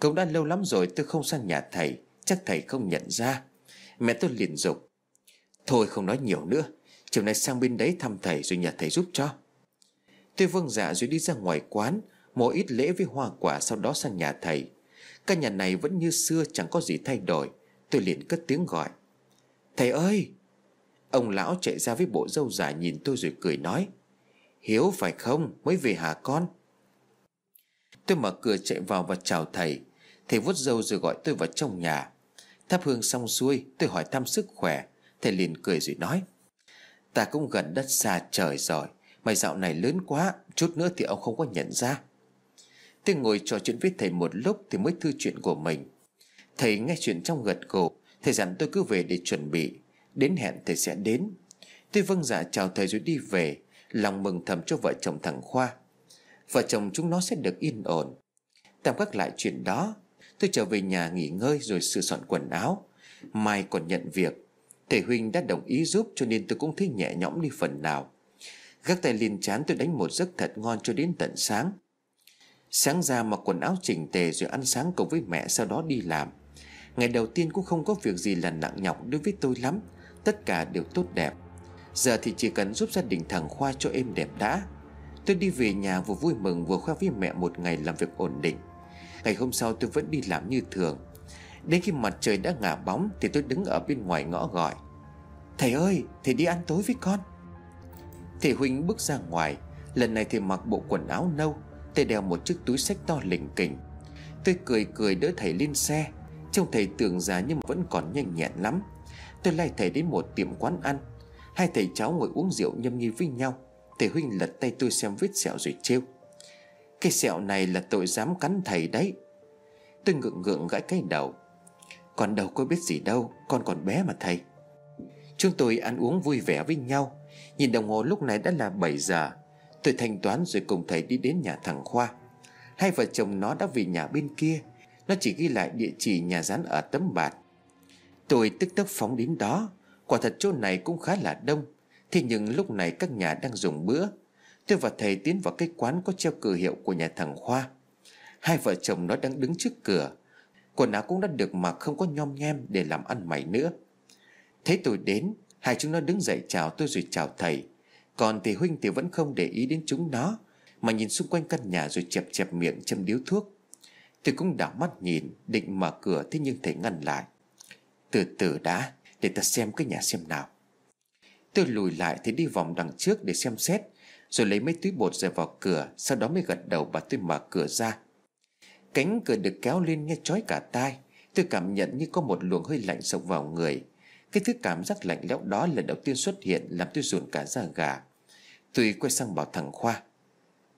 Cũng đã lâu lắm rồi tôi không sang nhà thầy Chắc thầy không nhận ra Mẹ tôi liền dục Thôi không nói nhiều nữa Chiều nay sang bên đấy thăm thầy rồi nhờ thầy giúp cho Tôi vâng dạ rồi đi ra ngoài quán Mua ít lễ với hoa quả sau đó sang nhà thầy Căn nhà này vẫn như xưa chẳng có gì thay đổi Tôi liền cất tiếng gọi Thầy ơi Ông lão chạy ra với bộ râu dài nhìn tôi rồi cười nói Hiếu phải không mới về hả con Tôi mở cửa chạy vào và chào thầy Thầy vuốt râu rồi gọi tôi vào trong nhà Thắp hương xong xuôi tôi hỏi thăm sức khỏe Thầy liền cười rồi nói Ta cũng gần đất xa trời rồi Mày dạo này lớn quá Chút nữa thì ông không có nhận ra Tôi ngồi trò chuyện với thầy một lúc Thì mới thư chuyện của mình Thầy nghe chuyện trong gật gù Thầy dặn tôi cứ về để chuẩn bị Đến hẹn thầy sẽ đến Tôi vâng dạ chào thầy rồi đi về Lòng mừng thầm cho vợ chồng thằng Khoa Vợ chồng chúng nó sẽ được yên ổn Tạm gác lại chuyện đó Tôi trở về nhà nghỉ ngơi rồi sửa soạn quần áo Mai còn nhận việc Thầy Huynh đã đồng ý giúp cho nên tôi cũng thấy nhẹ nhõm đi phần nào Gác tay liền chán tôi đánh một giấc thật ngon cho đến tận sáng Sáng ra mặc quần áo chỉnh tề rồi ăn sáng cùng với mẹ sau đó đi làm Ngày đầu tiên cũng không có việc gì là nặng nhọc đối với tôi lắm Tất cả đều tốt đẹp Giờ thì chỉ cần giúp gia đình thằng Khoa cho êm đẹp đã Tôi đi về nhà vừa vui mừng vừa khoe với mẹ một ngày làm việc ổn định Ngày hôm sau tôi vẫn đi làm như thường Đến khi mặt trời đã ngả bóng Thì tôi đứng ở bên ngoài ngõ gọi Thầy ơi thầy đi ăn tối với con Thầy Huynh bước ra ngoài Lần này thì mặc bộ quần áo nâu Thầy đeo một chiếc túi sách to lỉnh kỉnh Tôi cười cười đỡ thầy lên xe Trông thầy tưởng già nhưng vẫn còn nhanh nhẹn lắm Tôi lai thầy đến một tiệm quán ăn Hai thầy cháu ngồi uống rượu nhâm nhi với nhau Thầy Huynh lật tay tôi xem vết sẹo rồi trêu Cái sẹo này là tội dám cắn thầy đấy Tôi ngượng ngượng gãi cái đầu con đâu có biết gì đâu Con còn bé mà thầy Chúng tôi ăn uống vui vẻ với nhau Nhìn đồng hồ lúc này đã là 7 giờ Tôi thanh toán rồi cùng thầy đi đến nhà thằng Khoa Hai vợ chồng nó đã về nhà bên kia Nó chỉ ghi lại địa chỉ nhà rán ở tấm bạt Tôi tức tốc phóng đến đó Quả thật chỗ này cũng khá là đông Thế nhưng lúc này các nhà đang dùng bữa Tôi và thầy tiến vào cái quán có treo cửa hiệu của nhà thằng Khoa Hai vợ chồng nó đang đứng trước cửa Quần áo cũng đã được mặc không có nhom nhem để làm ăn mày nữa Thấy tôi đến Hai chúng nó đứng dậy chào tôi rồi chào thầy Còn thì Huynh thì vẫn không để ý đến chúng nó Mà nhìn xung quanh căn nhà rồi chẹp chẹp miệng châm điếu thuốc Tôi cũng đảo mắt nhìn Định mở cửa thế nhưng thầy ngăn lại Từ từ đã Để ta xem cái nhà xem nào Tôi lùi lại thì đi vòng đằng trước để xem xét Rồi lấy mấy túi bột rồi vào cửa Sau đó mới gật đầu bà tôi mở cửa ra Cánh cửa được kéo lên nghe chói cả tai Tôi cảm nhận như có một luồng hơi lạnh sộc vào người Cái thứ cảm giác lạnh lẽo đó lần đầu tiên xuất hiện Làm tôi rùn cả da gà Tôi quay sang bảo thằng Khoa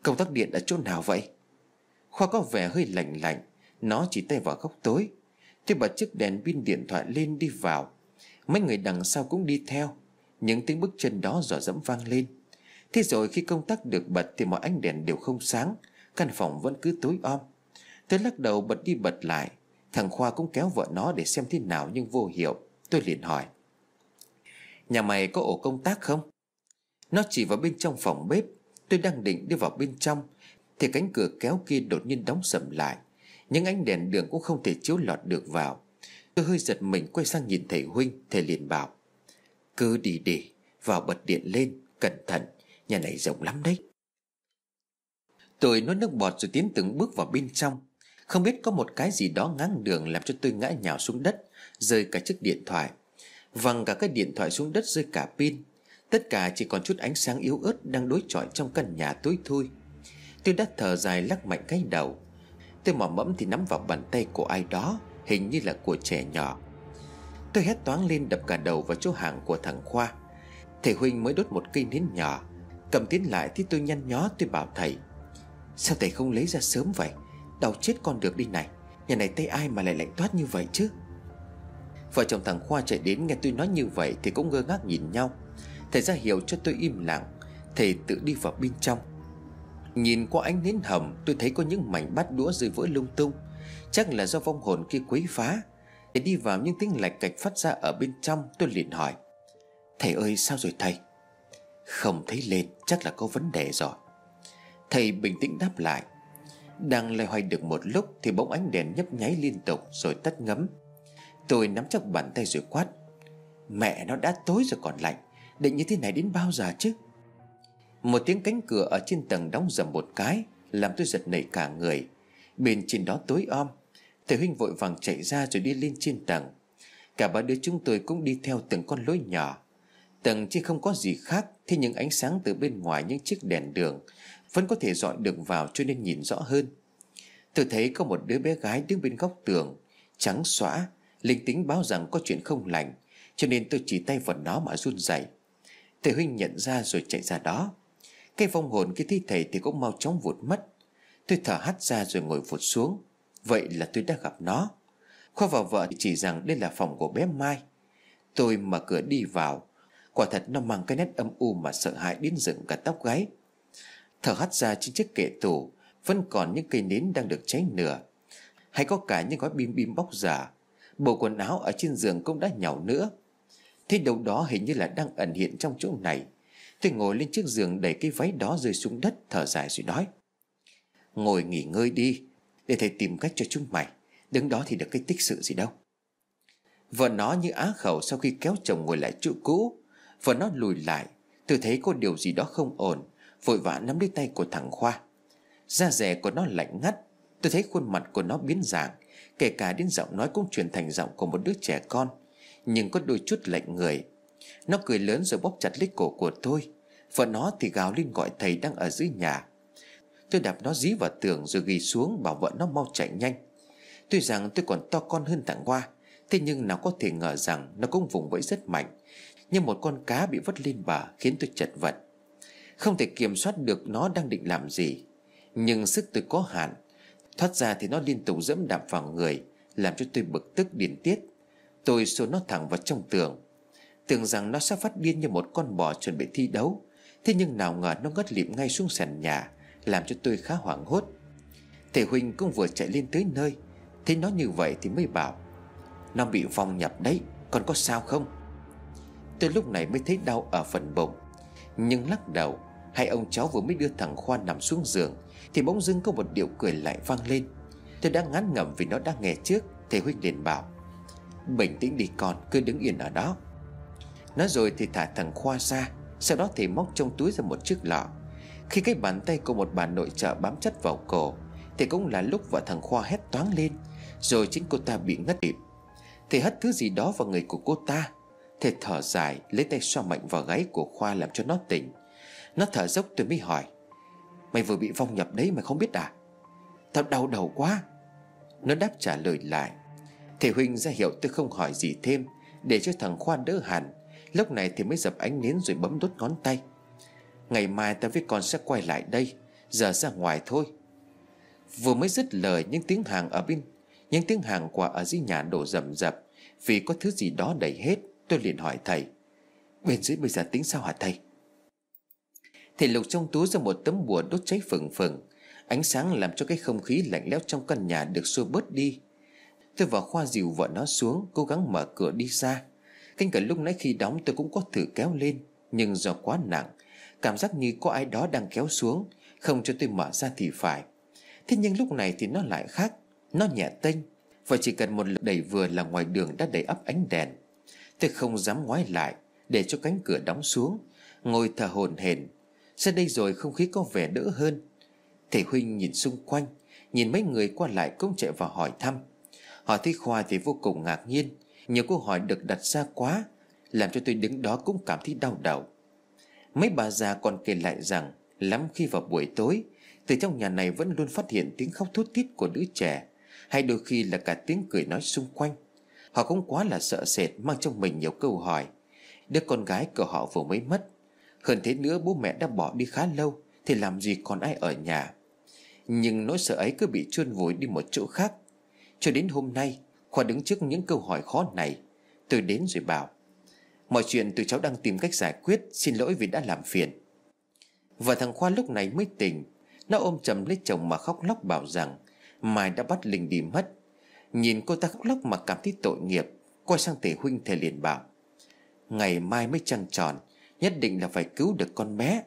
Công tắc điện ở chỗ nào vậy Khoa có vẻ hơi lạnh lạnh Nó chỉ tay vào góc tối Tôi bật chiếc đèn pin điện thoại lên đi vào Mấy người đằng sau cũng đi theo Những tiếng bước chân đó dò dẫm vang lên Thế rồi khi công tắc được bật Thì mọi ánh đèn đều không sáng Căn phòng vẫn cứ tối om Tôi lắc đầu bật đi bật lại Thằng Khoa cũng kéo vợ nó để xem thế nào nhưng vô hiệu Tôi liền hỏi Nhà mày có ổ công tác không? Nó chỉ vào bên trong phòng bếp Tôi đang định đi vào bên trong Thì cánh cửa kéo kia đột nhiên đóng sầm lại Những ánh đèn đường cũng không thể chiếu lọt được vào Tôi hơi giật mình quay sang nhìn thầy Huynh Thầy liền bảo Cứ đi đi Vào bật điện lên Cẩn thận Nhà này rộng lắm đấy Tôi nói nước bọt rồi tiến từng bước vào bên trong không biết có một cái gì đó ngang đường làm cho tôi ngã nhào xuống đất Rơi cả chiếc điện thoại Văng cả cái điện thoại xuống đất rơi cả pin Tất cả chỉ còn chút ánh sáng yếu ớt đang đối chọi trong căn nhà tối thui Tôi đã thở dài lắc mạnh cái đầu Tôi mò mẫm thì nắm vào bàn tay của ai đó Hình như là của trẻ nhỏ Tôi hét toáng lên đập cả đầu vào chỗ hàng của thằng Khoa Thầy Huynh mới đốt một cây nến nhỏ Cầm tiến lại thì tôi nhăn nhó tôi bảo thầy Sao thầy không lấy ra sớm vậy Đau chết con được đi này Nhà này tay ai mà lại lạnh toát như vậy chứ Vợ chồng thằng Khoa chạy đến nghe tôi nói như vậy Thì cũng ngơ ngác nhìn nhau Thầy ra hiểu cho tôi im lặng Thầy tự đi vào bên trong Nhìn qua ánh nến hầm Tôi thấy có những mảnh bát đũa rơi vỡ lung tung Chắc là do vong hồn kia quấy phá Để đi vào những tiếng lạch cạch phát ra ở bên trong Tôi liền hỏi Thầy ơi sao rồi thầy Không thấy lên chắc là có vấn đề rồi Thầy bình tĩnh đáp lại đang loay hoay được một lúc Thì bóng ánh đèn nhấp nháy liên tục Rồi tắt ngấm Tôi nắm chắc bàn tay rồi quát Mẹ nó đã tối rồi còn lạnh Định như thế này đến bao giờ chứ Một tiếng cánh cửa ở trên tầng đóng dầm một cái Làm tôi giật nảy cả người Bên trên đó tối om Thầy Huynh vội vàng chạy ra rồi đi lên trên tầng Cả ba đứa chúng tôi cũng đi theo từng con lối nhỏ Tầng chỉ không có gì khác Thế nhưng ánh sáng từ bên ngoài những chiếc đèn đường vẫn có thể dọn được vào cho nên nhìn rõ hơn Tôi thấy có một đứa bé gái đứng bên góc tường Trắng xóa Linh tính báo rằng có chuyện không lành Cho nên tôi chỉ tay vào nó mà run rẩy Thầy Huynh nhận ra rồi chạy ra đó Cái vong hồn cái thi thể thì cũng mau chóng vụt mất Tôi thở hắt ra rồi ngồi vụt xuống Vậy là tôi đã gặp nó Khoa vào vợ chỉ rằng đây là phòng của bé Mai Tôi mở cửa đi vào Quả thật nó mang cái nét âm u mà sợ hãi đến dựng cả tóc gáy thở hắt ra trên chiếc kệ tủ vẫn còn những cây nến đang được cháy nửa hay có cả những gói bim bim bóc giả bộ quần áo ở trên giường cũng đã nhàu nữa thế đâu đó hình như là đang ẩn hiện trong chỗ này tôi ngồi lên chiếc giường đẩy cái váy đó rơi xuống đất thở dài rồi nói ngồi nghỉ ngơi đi để thầy tìm cách cho chúng mày đứng đó thì được cái tích sự gì đâu vợ nó như á khẩu sau khi kéo chồng ngồi lại chỗ cũ vợ nó lùi lại tôi thấy có điều gì đó không ổn vội vã nắm lấy tay của thằng Khoa. Da rẻ của nó lạnh ngắt, tôi thấy khuôn mặt của nó biến dạng, kể cả đến giọng nói cũng chuyển thành giọng của một đứa trẻ con, nhưng có đôi chút lạnh người. Nó cười lớn rồi bóp chặt lấy cổ của tôi, và nó thì gào lên gọi thầy đang ở dưới nhà. Tôi đạp nó dí vào tường rồi ghi xuống bảo vợ nó mau chạy nhanh. Tuy rằng tôi còn to con hơn thằng Hoa, thế nhưng nào có thể ngờ rằng nó cũng vùng vẫy rất mạnh, như một con cá bị vớt lên bờ khiến tôi chật vật. Không thể kiểm soát được nó đang định làm gì Nhưng sức tôi có hạn Thoát ra thì nó liên tục dẫm đạp vào người Làm cho tôi bực tức điên tiết Tôi xô nó thẳng vào trong tường Tưởng rằng nó sẽ phát điên như một con bò chuẩn bị thi đấu Thế nhưng nào ngờ nó ngất lịm ngay xuống sàn nhà Làm cho tôi khá hoảng hốt Thầy Huynh cũng vừa chạy lên tới nơi Thấy nó như vậy thì mới bảo Nó bị vong nhập đấy Còn có sao không Tôi lúc này mới thấy đau ở phần bụng Nhưng lắc đầu Hai ông cháu vừa mới đưa thằng Khoa nằm xuống giường Thì bỗng dưng có một điệu cười lại vang lên Tôi đã ngán ngẩm vì nó đang nghe trước Thầy Huynh liền bảo Bình tĩnh đi con cứ đứng yên ở đó Nói rồi thì thả thằng Khoa ra Sau đó thì móc trong túi ra một chiếc lọ Khi cái bàn tay của một bà nội trợ bám chặt vào cổ Thì cũng là lúc vợ thằng Khoa hét toáng lên Rồi chính cô ta bị ngất điệp Thầy hất thứ gì đó vào người của cô ta Thầy thở dài lấy tay xoa mạnh vào gáy của Khoa làm cho nó tỉnh nó thở dốc tôi mới hỏi Mày vừa bị vong nhập đấy mà không biết à Tao đau đầu quá Nó đáp trả lời lại Thầy Huynh ra hiệu tôi không hỏi gì thêm Để cho thằng Khoan đỡ hẳn Lúc này thì mới dập ánh nến rồi bấm đốt ngón tay Ngày mai tao với con sẽ quay lại đây Giờ ra ngoài thôi Vừa mới dứt lời những tiếng hàng ở bên Những tiếng hàng quả ở dưới nhà đổ rầm rập Vì có thứ gì đó đầy hết Tôi liền hỏi thầy Bên dưới bây giờ tính sao hả thầy thì Lục trong túi ra một tấm bùa đốt cháy phừng phừng Ánh sáng làm cho cái không khí lạnh lẽo trong căn nhà được xua bớt đi Tôi vào khoa dìu vợ nó xuống Cố gắng mở cửa đi ra Cánh cửa lúc nãy khi đóng tôi cũng có thử kéo lên Nhưng do quá nặng Cảm giác như có ai đó đang kéo xuống Không cho tôi mở ra thì phải Thế nhưng lúc này thì nó lại khác Nó nhẹ tênh Và chỉ cần một lực đẩy vừa là ngoài đường đã đầy ấp ánh đèn Tôi không dám ngoái lại Để cho cánh cửa đóng xuống Ngồi thở hồn hển ra đây rồi không khí có vẻ đỡ hơn Thầy Huynh nhìn xung quanh Nhìn mấy người qua lại cũng chạy vào hỏi thăm họ thấy Khoa thì vô cùng ngạc nhiên Nhiều câu hỏi được đặt ra quá Làm cho tôi đứng đó cũng cảm thấy đau đầu Mấy bà già còn kể lại rằng Lắm khi vào buổi tối Từ trong nhà này vẫn luôn phát hiện tiếng khóc thút thít của đứa trẻ Hay đôi khi là cả tiếng cười nói xung quanh Họ không quá là sợ sệt Mang trong mình nhiều câu hỏi Đứa con gái của họ vừa mới mất hơn thế nữa bố mẹ đã bỏ đi khá lâu Thì làm gì còn ai ở nhà Nhưng nỗi sợ ấy cứ bị chôn vùi đi một chỗ khác Cho đến hôm nay Khoa đứng trước những câu hỏi khó này Tôi đến rồi bảo Mọi chuyện tụi cháu đang tìm cách giải quyết Xin lỗi vì đã làm phiền Và thằng Khoa lúc này mới tỉnh Nó ôm chầm lấy chồng mà khóc lóc bảo rằng Mai đã bắt Linh đi mất Nhìn cô ta khóc lóc mà cảm thấy tội nghiệp Quay sang thể huynh thầy liền bảo Ngày mai mới trăng tròn Nhất định là phải cứu được con bé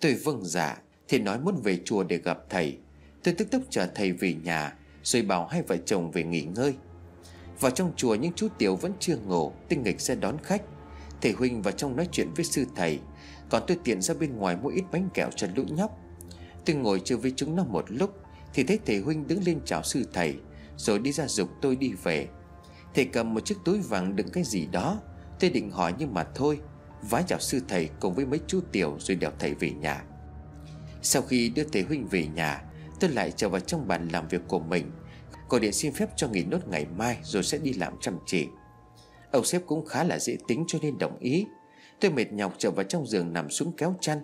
Tôi vâng dạ Thì nói muốn về chùa để gặp thầy Tôi tức tốc chờ thầy về nhà Rồi bảo hai vợ chồng về nghỉ ngơi Vào trong chùa những chú tiểu vẫn chưa ngủ Tinh nghịch sẽ đón khách Thầy Huynh vào trong nói chuyện với sư thầy Còn tôi tiện ra bên ngoài mua ít bánh kẹo cho lũ nhóc Tôi ngồi chơi với chúng nó một lúc Thì thấy thầy Huynh đứng lên chào sư thầy Rồi đi ra dục tôi đi về Thầy cầm một chiếc túi vàng đựng cái gì đó Tôi định hỏi nhưng mà thôi Vái chào sư thầy cùng với mấy chú tiểu Rồi đèo thầy về nhà Sau khi đưa thầy huynh về nhà Tôi lại trở vào trong bàn làm việc của mình Gọi điện xin phép cho nghỉ nốt ngày mai Rồi sẽ đi làm chăm chỉ Ông sếp cũng khá là dễ tính cho nên đồng ý Tôi mệt nhọc trở vào trong giường nằm xuống kéo chăn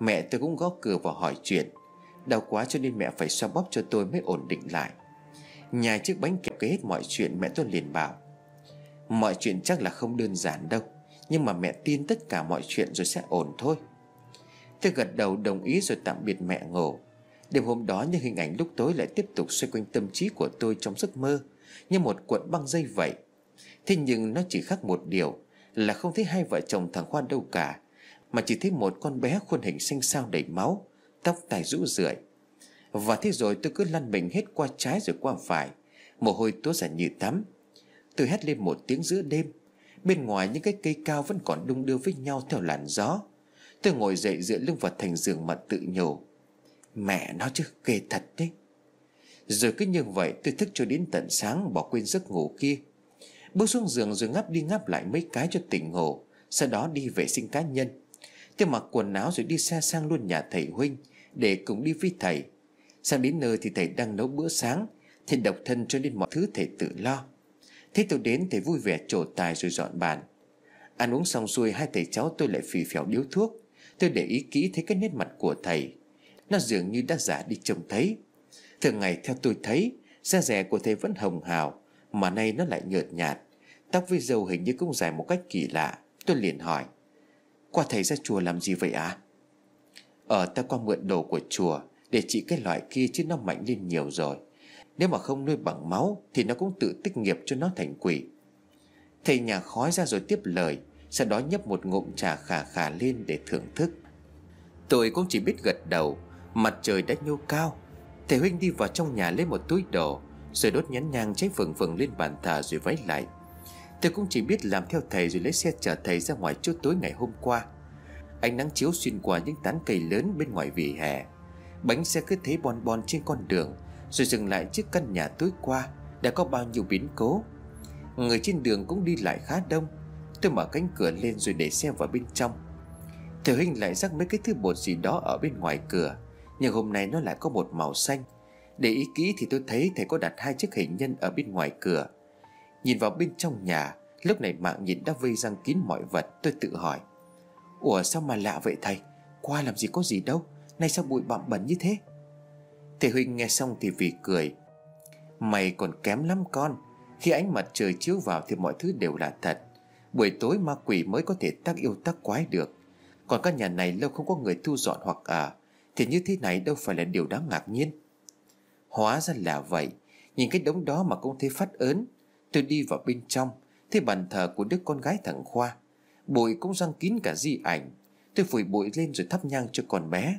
Mẹ tôi cũng gõ cửa và hỏi chuyện Đau quá cho nên mẹ phải xoa bóp cho tôi mới ổn định lại nhai chiếc bánh kẹo kế hết mọi chuyện mẹ tôi liền bảo Mọi chuyện chắc là không đơn giản đâu nhưng mà mẹ tin tất cả mọi chuyện rồi sẽ ổn thôi Tôi gật đầu đồng ý rồi tạm biệt mẹ ngủ Đêm hôm đó những hình ảnh lúc tối lại tiếp tục xoay quanh tâm trí của tôi trong giấc mơ Như một cuộn băng dây vậy Thế nhưng nó chỉ khác một điều Là không thấy hai vợ chồng thằng khoan đâu cả Mà chỉ thấy một con bé khuôn hình xinh xao đầy máu Tóc tài rũ rượi Và thế rồi tôi cứ lăn mình hết qua trái rồi qua phải Mồ hôi tuốt ra như tắm Tôi hét lên một tiếng giữa đêm Bên ngoài những cái cây cao vẫn còn đung đưa với nhau theo làn gió Tôi ngồi dậy dựa lưng vào thành giường mà tự nhủ Mẹ nó chứ ghê thật đấy Rồi cứ như vậy tôi thức cho đến tận sáng bỏ quên giấc ngủ kia Bước xuống giường rồi ngáp đi ngáp lại mấy cái cho tỉnh ngủ Sau đó đi vệ sinh cá nhân Tôi mặc quần áo rồi đi xe sang luôn nhà thầy Huynh Để cùng đi với thầy Sang đến nơi thì thầy đang nấu bữa sáng Thầy độc thân cho nên mọi thứ thầy tự lo thế tôi đến thầy vui vẻ trổ tài rồi dọn bàn Ăn uống xong xuôi hai thầy cháu tôi lại phì phèo điếu thuốc Tôi để ý kỹ thấy cái nét mặt của thầy Nó dường như đã giả đi trông thấy Thường ngày theo tôi thấy Da rẻ của thầy vẫn hồng hào Mà nay nó lại nhợt nhạt Tóc với dâu hình như cũng dài một cách kỳ lạ Tôi liền hỏi Qua thầy ra chùa làm gì vậy ạ à? Ờ ta qua mượn đồ của chùa Để trị cái loại kia chứ nó mạnh lên nhiều rồi nếu mà không nuôi bằng máu Thì nó cũng tự tích nghiệp cho nó thành quỷ Thầy nhà khói ra rồi tiếp lời Sau đó nhấp một ngụm trà khà khà lên để thưởng thức Tôi cũng chỉ biết gật đầu Mặt trời đã nhô cao Thầy Huynh đi vào trong nhà lấy một túi đồ Rồi đốt nhánh nhang cháy vừng vừng lên bàn thờ rồi váy lại Tôi cũng chỉ biết làm theo thầy rồi lấy xe chở thầy ra ngoài chỗ tối ngày hôm qua Ánh nắng chiếu xuyên qua những tán cây lớn bên ngoài vỉa hè Bánh xe cứ thế bon bon trên con đường rồi dừng lại trước căn nhà tối qua Đã có bao nhiêu biến cố Người trên đường cũng đi lại khá đông Tôi mở cánh cửa lên rồi để xe vào bên trong Tiểu hình lại rắc mấy cái thứ bột gì đó ở bên ngoài cửa Nhưng hôm nay nó lại có một màu xanh Để ý kỹ thì tôi thấy thầy có đặt hai chiếc hình nhân ở bên ngoài cửa Nhìn vào bên trong nhà Lúc này mạng nhìn đã vây răng kín mọi vật Tôi tự hỏi Ủa sao mà lạ vậy thầy Qua làm gì có gì đâu Nay sao bụi bặm bẩn như thế Thầy Huynh nghe xong thì vì cười Mày còn kém lắm con Khi ánh mặt trời chiếu vào thì mọi thứ đều là thật Buổi tối ma quỷ mới có thể tác yêu tác quái được Còn các nhà này lâu không có người thu dọn hoặc ở à, Thì như thế này đâu phải là điều đáng ngạc nhiên Hóa ra là vậy Nhìn cái đống đó mà cũng thấy phát ớn Tôi đi vào bên trong Thấy bàn thờ của đứa con gái thằng Khoa Bụi cũng răng kín cả di ảnh Tôi phủi bụi lên rồi thắp nhang cho con bé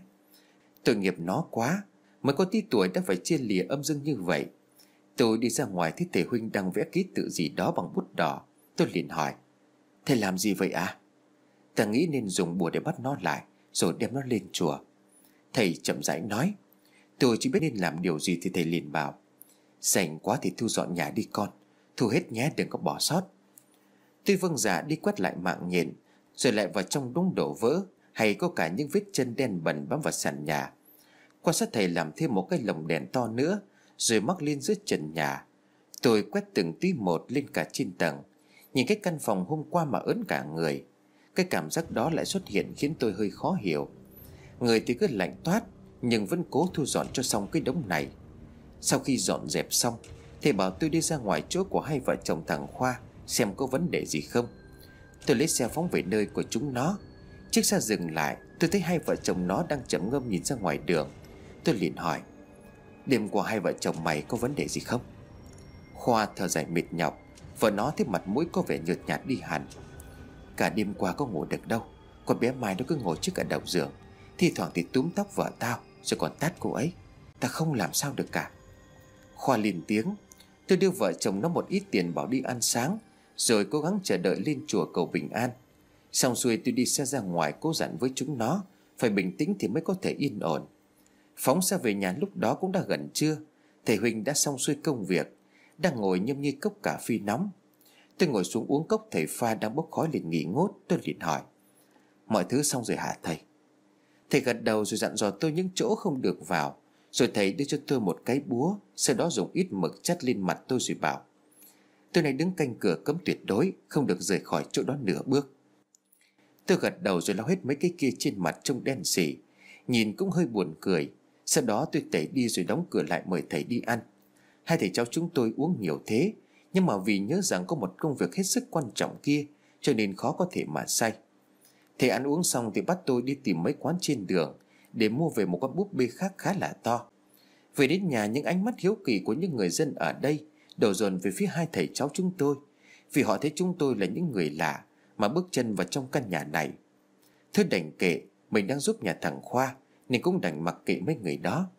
Tội nghiệp nó quá Mới có tí tuổi đã phải chia lìa âm dương như vậy Tôi đi ra ngoài thấy thầy Huynh đang vẽ ký tự gì đó bằng bút đỏ Tôi liền hỏi Thầy làm gì vậy à Ta nghĩ nên dùng bùa để bắt nó lại Rồi đem nó lên chùa Thầy chậm rãi nói Tôi chỉ biết nên làm điều gì thì thầy liền bảo Sành quá thì thu dọn nhà đi con Thu hết nhé đừng có bỏ sót Tuy vâng giả đi quét lại mạng nhện Rồi lại vào trong đống đổ vỡ Hay có cả những vết chân đen bẩn bám vào sàn nhà Quan sát thầy làm thêm một cái lồng đèn to nữa Rồi mắc lên giữa trần nhà Tôi quét từng tí một lên cả trên tầng Nhìn cái căn phòng hôm qua mà ớn cả người Cái cảm giác đó lại xuất hiện khiến tôi hơi khó hiểu Người thì cứ lạnh toát Nhưng vẫn cố thu dọn cho xong cái đống này Sau khi dọn dẹp xong Thầy bảo tôi đi ra ngoài chỗ của hai vợ chồng thằng Khoa Xem có vấn đề gì không Tôi lấy xe phóng về nơi của chúng nó Chiếc xe dừng lại Tôi thấy hai vợ chồng nó đang chậm ngâm nhìn ra ngoài đường Tôi liền hỏi Đêm qua hai vợ chồng mày có vấn đề gì không Khoa thở dài mệt nhọc Vợ nó thấy mặt mũi có vẻ nhợt nhạt đi hẳn Cả đêm qua có ngủ được đâu Con bé Mai nó cứ ngồi trước cả đầu giường Thì thoảng thì túm tóc vợ tao Rồi còn tát cô ấy Ta không làm sao được cả Khoa liền tiếng Tôi đưa vợ chồng nó một ít tiền bảo đi ăn sáng Rồi cố gắng chờ đợi lên chùa cầu bình an Xong xuôi tôi đi xe ra ngoài cố dặn với chúng nó Phải bình tĩnh thì mới có thể yên ổn Phóng xe về nhà lúc đó cũng đã gần trưa Thầy Huỳnh đã xong xuôi công việc Đang ngồi nhâm nhi cốc cà phê nóng Tôi ngồi xuống uống cốc thầy pha đang bốc khói liền nghỉ ngốt Tôi liền hỏi Mọi thứ xong rồi hả thầy Thầy gật đầu rồi dặn dò tôi những chỗ không được vào Rồi thầy đưa cho tôi một cái búa Sau đó dùng ít mực chắt lên mặt tôi rồi bảo Tôi này đứng canh cửa cấm tuyệt đối Không được rời khỏi chỗ đó nửa bước Tôi gật đầu rồi lau hết mấy cái kia trên mặt trông đen xỉ Nhìn cũng hơi buồn cười sau đó tôi tẩy đi rồi đóng cửa lại mời thầy đi ăn Hai thầy cháu chúng tôi uống nhiều thế Nhưng mà vì nhớ rằng có một công việc hết sức quan trọng kia Cho nên khó có thể mà say Thầy ăn uống xong thì bắt tôi đi tìm mấy quán trên đường Để mua về một con búp bê khác khá là to Về đến nhà những ánh mắt hiếu kỳ của những người dân ở đây Đổ dồn về phía hai thầy cháu chúng tôi Vì họ thấy chúng tôi là những người lạ Mà bước chân vào trong căn nhà này Thưa đành kệ Mình đang giúp nhà thằng Khoa nên cũng đành mặc kệ mấy người đó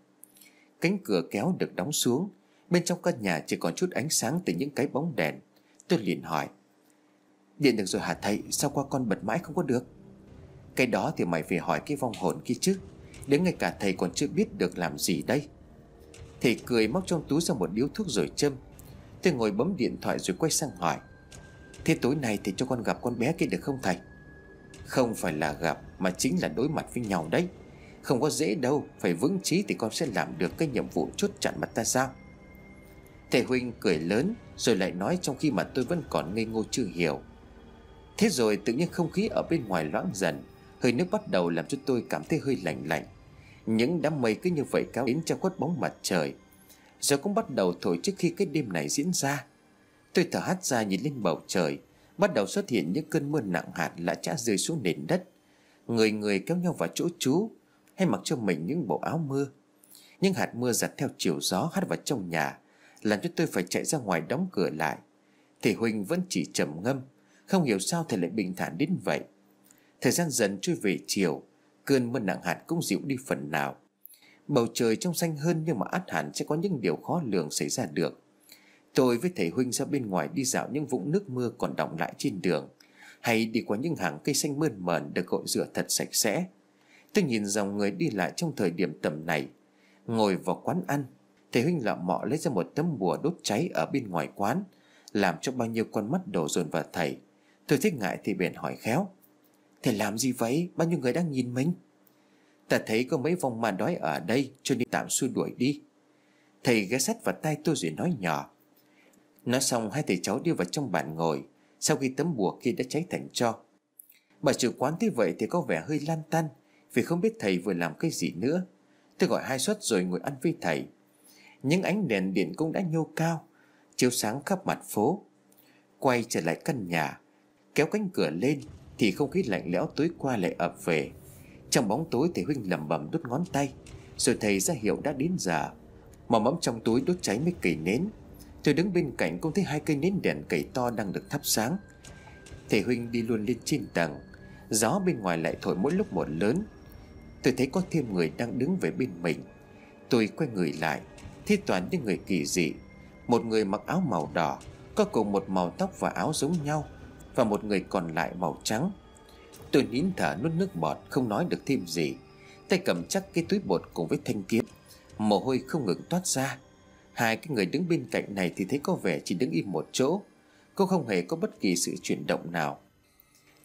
cánh cửa kéo được đóng xuống bên trong căn nhà chỉ còn chút ánh sáng từ những cái bóng đèn tôi liền hỏi điện được rồi hả thầy sao qua con bật mãi không có được cái đó thì mày phải hỏi cái vong hồn kia chứ Đến ngay cả thầy còn chưa biết được làm gì đây Thầy cười móc trong túi ra một điếu thuốc rồi châm Tôi ngồi bấm điện thoại rồi quay sang hỏi Thế tối nay thì cho con gặp con bé kia được không thầy Không phải là gặp Mà chính là đối mặt với nhau đấy không có dễ đâu Phải vững chí thì con sẽ làm được cái nhiệm vụ chốt chặn mặt ta sao Thầy Huynh cười lớn Rồi lại nói trong khi mà tôi vẫn còn ngây ngô chưa hiểu Thế rồi tự nhiên không khí ở bên ngoài loãng dần Hơi nước bắt đầu làm cho tôi cảm thấy hơi lạnh lạnh Những đám mây cứ như vậy cao đến cho khuất bóng mặt trời Giờ cũng bắt đầu thổi trước khi cái đêm này diễn ra Tôi thở hắt ra nhìn lên bầu trời Bắt đầu xuất hiện những cơn mưa nặng hạt lã chã rơi xuống nền đất Người người kéo nhau vào chỗ chú hay mặc cho mình những bộ áo mưa những hạt mưa giặt theo chiều gió hắt vào trong nhà làm cho tôi phải chạy ra ngoài đóng cửa lại thì huynh vẫn chỉ trầm ngâm không hiểu sao thầy lại bình thản đến vậy thời gian dần trôi về chiều cơn mưa nặng hạt cũng dịu đi phần nào bầu trời trong xanh hơn nhưng mà át hẳn sẽ có những điều khó lường xảy ra được tôi với thầy huynh ra bên ngoài đi dạo những vũng nước mưa còn đọng lại trên đường hay đi qua những hàng cây xanh mơn mờn được gội rửa thật sạch sẽ Tôi nhìn dòng người đi lại trong thời điểm tầm này Ngồi vào quán ăn Thầy Huynh lọ mọ lấy ra một tấm bùa đốt cháy ở bên ngoài quán Làm cho bao nhiêu con mắt đổ dồn vào thầy Tôi thích ngại thì bèn hỏi khéo Thầy làm gì vậy? Bao nhiêu người đang nhìn mình? Ta thấy có mấy vong ma đói ở đây Cho nên tạm xua đuổi đi Thầy ghé sắt vào tay tôi rồi nói nhỏ Nói xong hai thầy cháu đi vào trong bàn ngồi Sau khi tấm bùa kia đã cháy thành cho Bà chủ quán thế vậy thì có vẻ hơi lan tan vì không biết thầy vừa làm cái gì nữa. Tôi gọi hai suất rồi ngồi ăn với thầy. Những ánh đèn điện cũng đã nhô cao, chiếu sáng khắp mặt phố. Quay trở lại căn nhà, kéo cánh cửa lên thì không khí lạnh lẽo tối qua lại ập về. Trong bóng tối thầy Huynh lầm bầm đút ngón tay, rồi thầy ra hiệu đã đến giờ. Màu mắm trong túi đốt cháy mấy cây nến. Tôi đứng bên cạnh cũng thấy hai cây nến đèn cầy to đang được thắp sáng. Thầy Huynh đi luôn lên trên tầng, gió bên ngoài lại thổi mỗi lúc một lớn Tôi thấy có thêm người đang đứng về bên mình Tôi quay người lại Thế toàn những người kỳ dị Một người mặc áo màu đỏ Có cùng một màu tóc và áo giống nhau Và một người còn lại màu trắng Tôi nín thở nuốt nước bọt Không nói được thêm gì Tay cầm chắc cái túi bột cùng với thanh kiếm Mồ hôi không ngừng toát ra Hai cái người đứng bên cạnh này thì thấy có vẻ chỉ đứng im một chỗ Cô không hề có bất kỳ sự chuyển động nào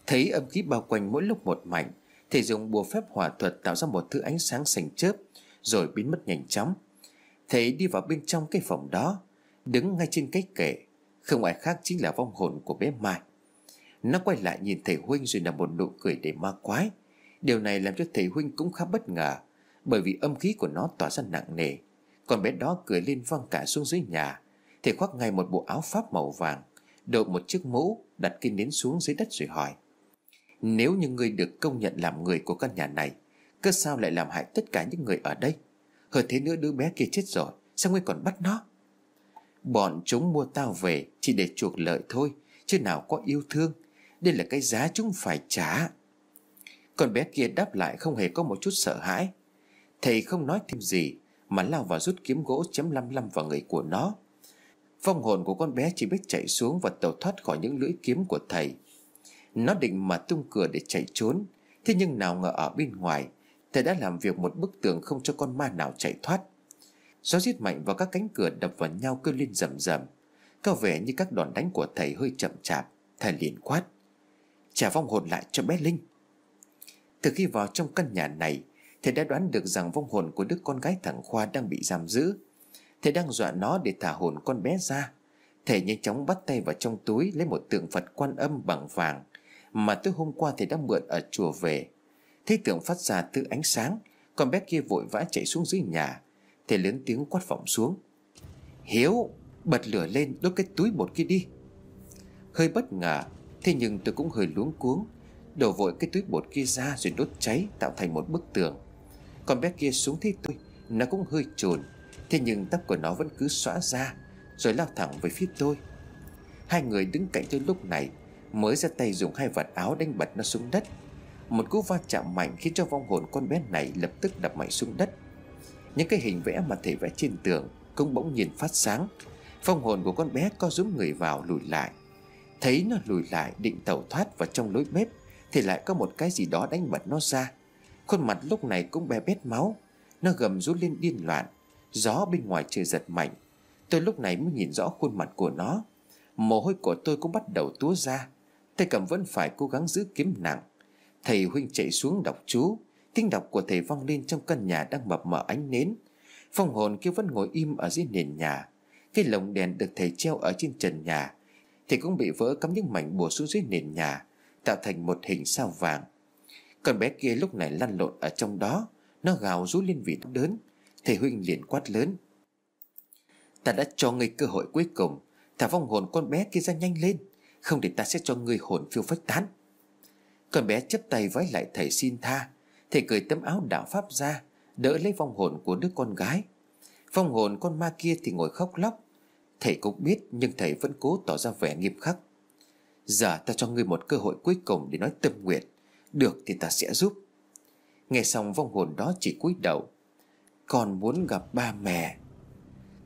Thấy âm khí bao quanh mỗi lúc một mạnh Thầy dùng bùa phép hỏa thuật tạo ra một thứ ánh sáng sành chớp Rồi biến mất nhanh chóng Thầy đi vào bên trong cái phòng đó Đứng ngay trên cái kệ Không ai khác chính là vong hồn của bé Mai Nó quay lại nhìn thầy Huynh rồi nằm một nụ cười để ma quái Điều này làm cho thầy Huynh cũng khá bất ngờ Bởi vì âm khí của nó tỏa ra nặng nề Còn bé đó cười lên văng cả xuống dưới nhà Thầy khoác ngay một bộ áo pháp màu vàng Đội một chiếc mũ Đặt cái nến xuống dưới đất rồi hỏi nếu như ngươi được công nhận làm người của căn nhà này Cơ sao lại làm hại tất cả những người ở đây Hơn thế nữa đứa bé kia chết rồi Sao ngươi còn bắt nó Bọn chúng mua tao về Chỉ để chuộc lợi thôi Chứ nào có yêu thương Đây là cái giá chúng phải trả Con bé kia đáp lại không hề có một chút sợ hãi Thầy không nói thêm gì Mà lao vào rút kiếm gỗ chém lăm lăm vào người của nó Phong hồn của con bé chỉ biết chạy xuống Và tẩu thoát khỏi những lưỡi kiếm của thầy nó định mà tung cửa để chạy trốn Thế nhưng nào ngờ ở bên ngoài Thầy đã làm việc một bức tường không cho con ma nào chạy thoát Gió giết mạnh vào các cánh cửa đập vào nhau cứ lên rầm rầm Có vẻ như các đòn đánh của thầy hơi chậm chạp Thầy liền quát Trả vong hồn lại cho bé Linh Từ khi vào trong căn nhà này Thầy đã đoán được rằng vong hồn của đứa con gái thẳng Khoa đang bị giam giữ Thầy đang dọa nó để thả hồn con bé ra Thầy nhanh chóng bắt tay vào trong túi Lấy một tượng Phật quan âm bằng vàng mà tối hôm qua thầy đã mượn ở chùa về Thấy tượng phát ra thứ ánh sáng Con bé kia vội vã chạy xuống dưới nhà Thầy lớn tiếng quát vọng xuống Hiếu Bật lửa lên đốt cái túi bột kia đi Hơi bất ngờ Thế nhưng tôi cũng hơi luống cuống Đổ vội cái túi bột kia ra rồi đốt cháy Tạo thành một bức tường Con bé kia xuống thấy tôi Nó cũng hơi trồn Thế nhưng tóc của nó vẫn cứ xóa ra Rồi lao thẳng về phía tôi Hai người đứng cạnh tôi lúc này mới ra tay dùng hai vạt áo đánh bật nó xuống đất một cú va chạm mạnh khiến cho vong hồn con bé này lập tức đập mạnh xuống đất những cái hình vẽ mà thầy vẽ trên tường cũng bỗng nhìn phát sáng vong hồn của con bé co rúm người vào lùi lại thấy nó lùi lại định tẩu thoát vào trong lối bếp thì lại có một cái gì đó đánh bật nó ra khuôn mặt lúc này cũng be bét máu nó gầm rú lên điên loạn gió bên ngoài trời giật mạnh tôi lúc này mới nhìn rõ khuôn mặt của nó mồ hôi của tôi cũng bắt đầu túa ra Tay cầm vẫn phải cố gắng giữ kiếm nặng Thầy Huynh chạy xuống đọc chú Tiếng đọc của thầy vang lên trong căn nhà đang mập mờ ánh nến Phong hồn kia vẫn ngồi im ở dưới nền nhà Cái lồng đèn được thầy treo ở trên trần nhà Thì cũng bị vỡ cắm những mảnh bùa xuống dưới nền nhà Tạo thành một hình sao vàng Con bé kia lúc này lăn lộn ở trong đó Nó gào rú lên vì đớn Thầy Huynh liền quát lớn Ta đã cho ngươi cơ hội cuối cùng Thả vong hồn con bé kia ra nhanh lên không để ta sẽ cho ngươi hồn phiêu phách tán Con bé chấp tay vái lại thầy xin tha Thầy cười tấm áo đạo pháp ra Đỡ lấy vong hồn của đứa con gái Vong hồn con ma kia thì ngồi khóc lóc Thầy cũng biết nhưng thầy vẫn cố tỏ ra vẻ nghiêm khắc Giờ ta cho ngươi một cơ hội cuối cùng để nói tâm nguyện Được thì ta sẽ giúp Nghe xong vong hồn đó chỉ cúi đầu Còn muốn gặp ba mẹ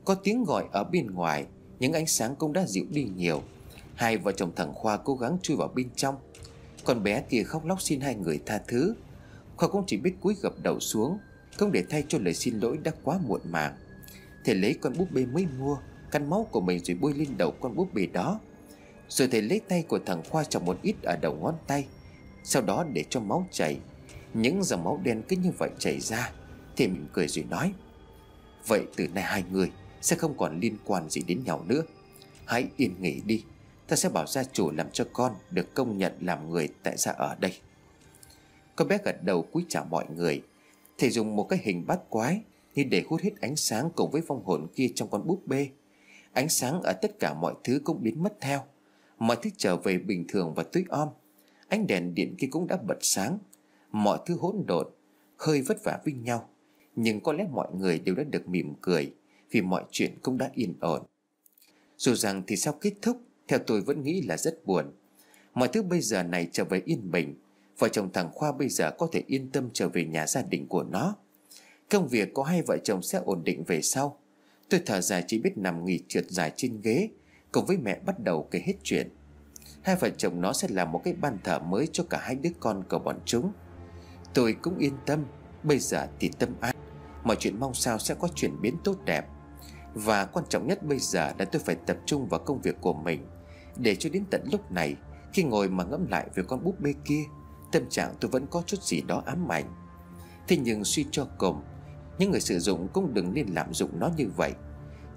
Có tiếng gọi ở bên ngoài Những ánh sáng cũng đã dịu đi nhiều Hai vợ chồng thằng Khoa cố gắng chui vào bên trong Con bé kia khóc lóc xin hai người tha thứ Khoa cũng chỉ biết cúi gập đầu xuống Không để thay cho lời xin lỗi đã quá muộn màng Thầy lấy con búp bê mới mua Căn máu của mình rồi bôi lên đầu con búp bê đó Rồi thầy lấy tay của thằng Khoa chọc một ít ở đầu ngón tay Sau đó để cho máu chảy Những dòng máu đen cứ như vậy chảy ra Thì mình cười rồi nói Vậy từ nay hai người sẽ không còn liên quan gì đến nhau nữa Hãy yên nghỉ đi Ta sẽ bảo gia chủ làm cho con Được công nhận làm người tại gia ở đây Con bé gật đầu cúi chào mọi người Thầy dùng một cái hình bát quái Như để hút hết ánh sáng cùng với vong hồn kia trong con búp bê Ánh sáng ở tất cả mọi thứ cũng biến mất theo Mọi thứ trở về bình thường và tối om Ánh đèn điện kia cũng đã bật sáng Mọi thứ hỗn độn Hơi vất vả với nhau Nhưng có lẽ mọi người đều đã được mỉm cười Vì mọi chuyện cũng đã yên ổn Dù rằng thì sau kết thúc theo tôi vẫn nghĩ là rất buồn Mọi thứ bây giờ này trở về yên bình Vợ chồng thằng Khoa bây giờ có thể yên tâm trở về nhà gia đình của nó Công việc có hai vợ chồng sẽ ổn định về sau Tôi thở dài chỉ biết nằm nghỉ trượt dài trên ghế Cùng với mẹ bắt đầu kể hết chuyện Hai vợ chồng nó sẽ là một cái ban thờ mới cho cả hai đứa con của bọn chúng Tôi cũng yên tâm Bây giờ thì tâm an Mọi chuyện mong sao sẽ có chuyển biến tốt đẹp Và quan trọng nhất bây giờ là tôi phải tập trung vào công việc của mình để cho đến tận lúc này Khi ngồi mà ngẫm lại về con búp bê kia Tâm trạng tôi vẫn có chút gì đó ám ảnh Thế nhưng suy cho cùng Những người sử dụng cũng đừng nên lạm dụng nó như vậy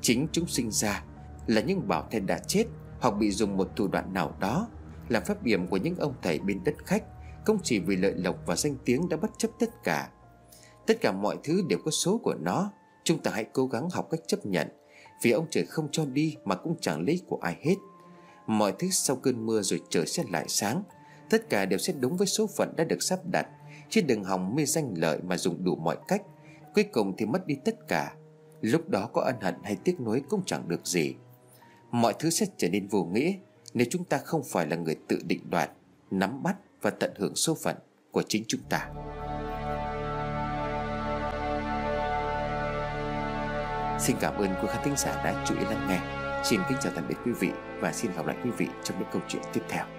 Chính chúng sinh ra Là những bảo thầy đã chết Hoặc bị dùng một thủ đoạn nào đó Làm pháp điểm của những ông thầy bên đất khách Không chỉ vì lợi lộc và danh tiếng đã bất chấp tất cả Tất cả mọi thứ đều có số của nó Chúng ta hãy cố gắng học cách chấp nhận Vì ông trời không cho đi mà cũng chẳng lấy của ai hết Mọi thứ sau cơn mưa rồi trời sẽ lại sáng Tất cả đều sẽ đúng với số phận đã được sắp đặt Chứ đừng hòng mê danh lợi mà dùng đủ mọi cách Cuối cùng thì mất đi tất cả Lúc đó có ân hận hay tiếc nuối cũng chẳng được gì Mọi thứ sẽ trở nên vô nghĩa Nếu chúng ta không phải là người tự định đoạt Nắm bắt và tận hưởng số phận của chính chúng ta Xin cảm ơn quý khán thính giả đã chú ý lắng nghe Xin kính chào tạm biệt quý vị và xin gặp lại quý vị trong những câu chuyện tiếp theo.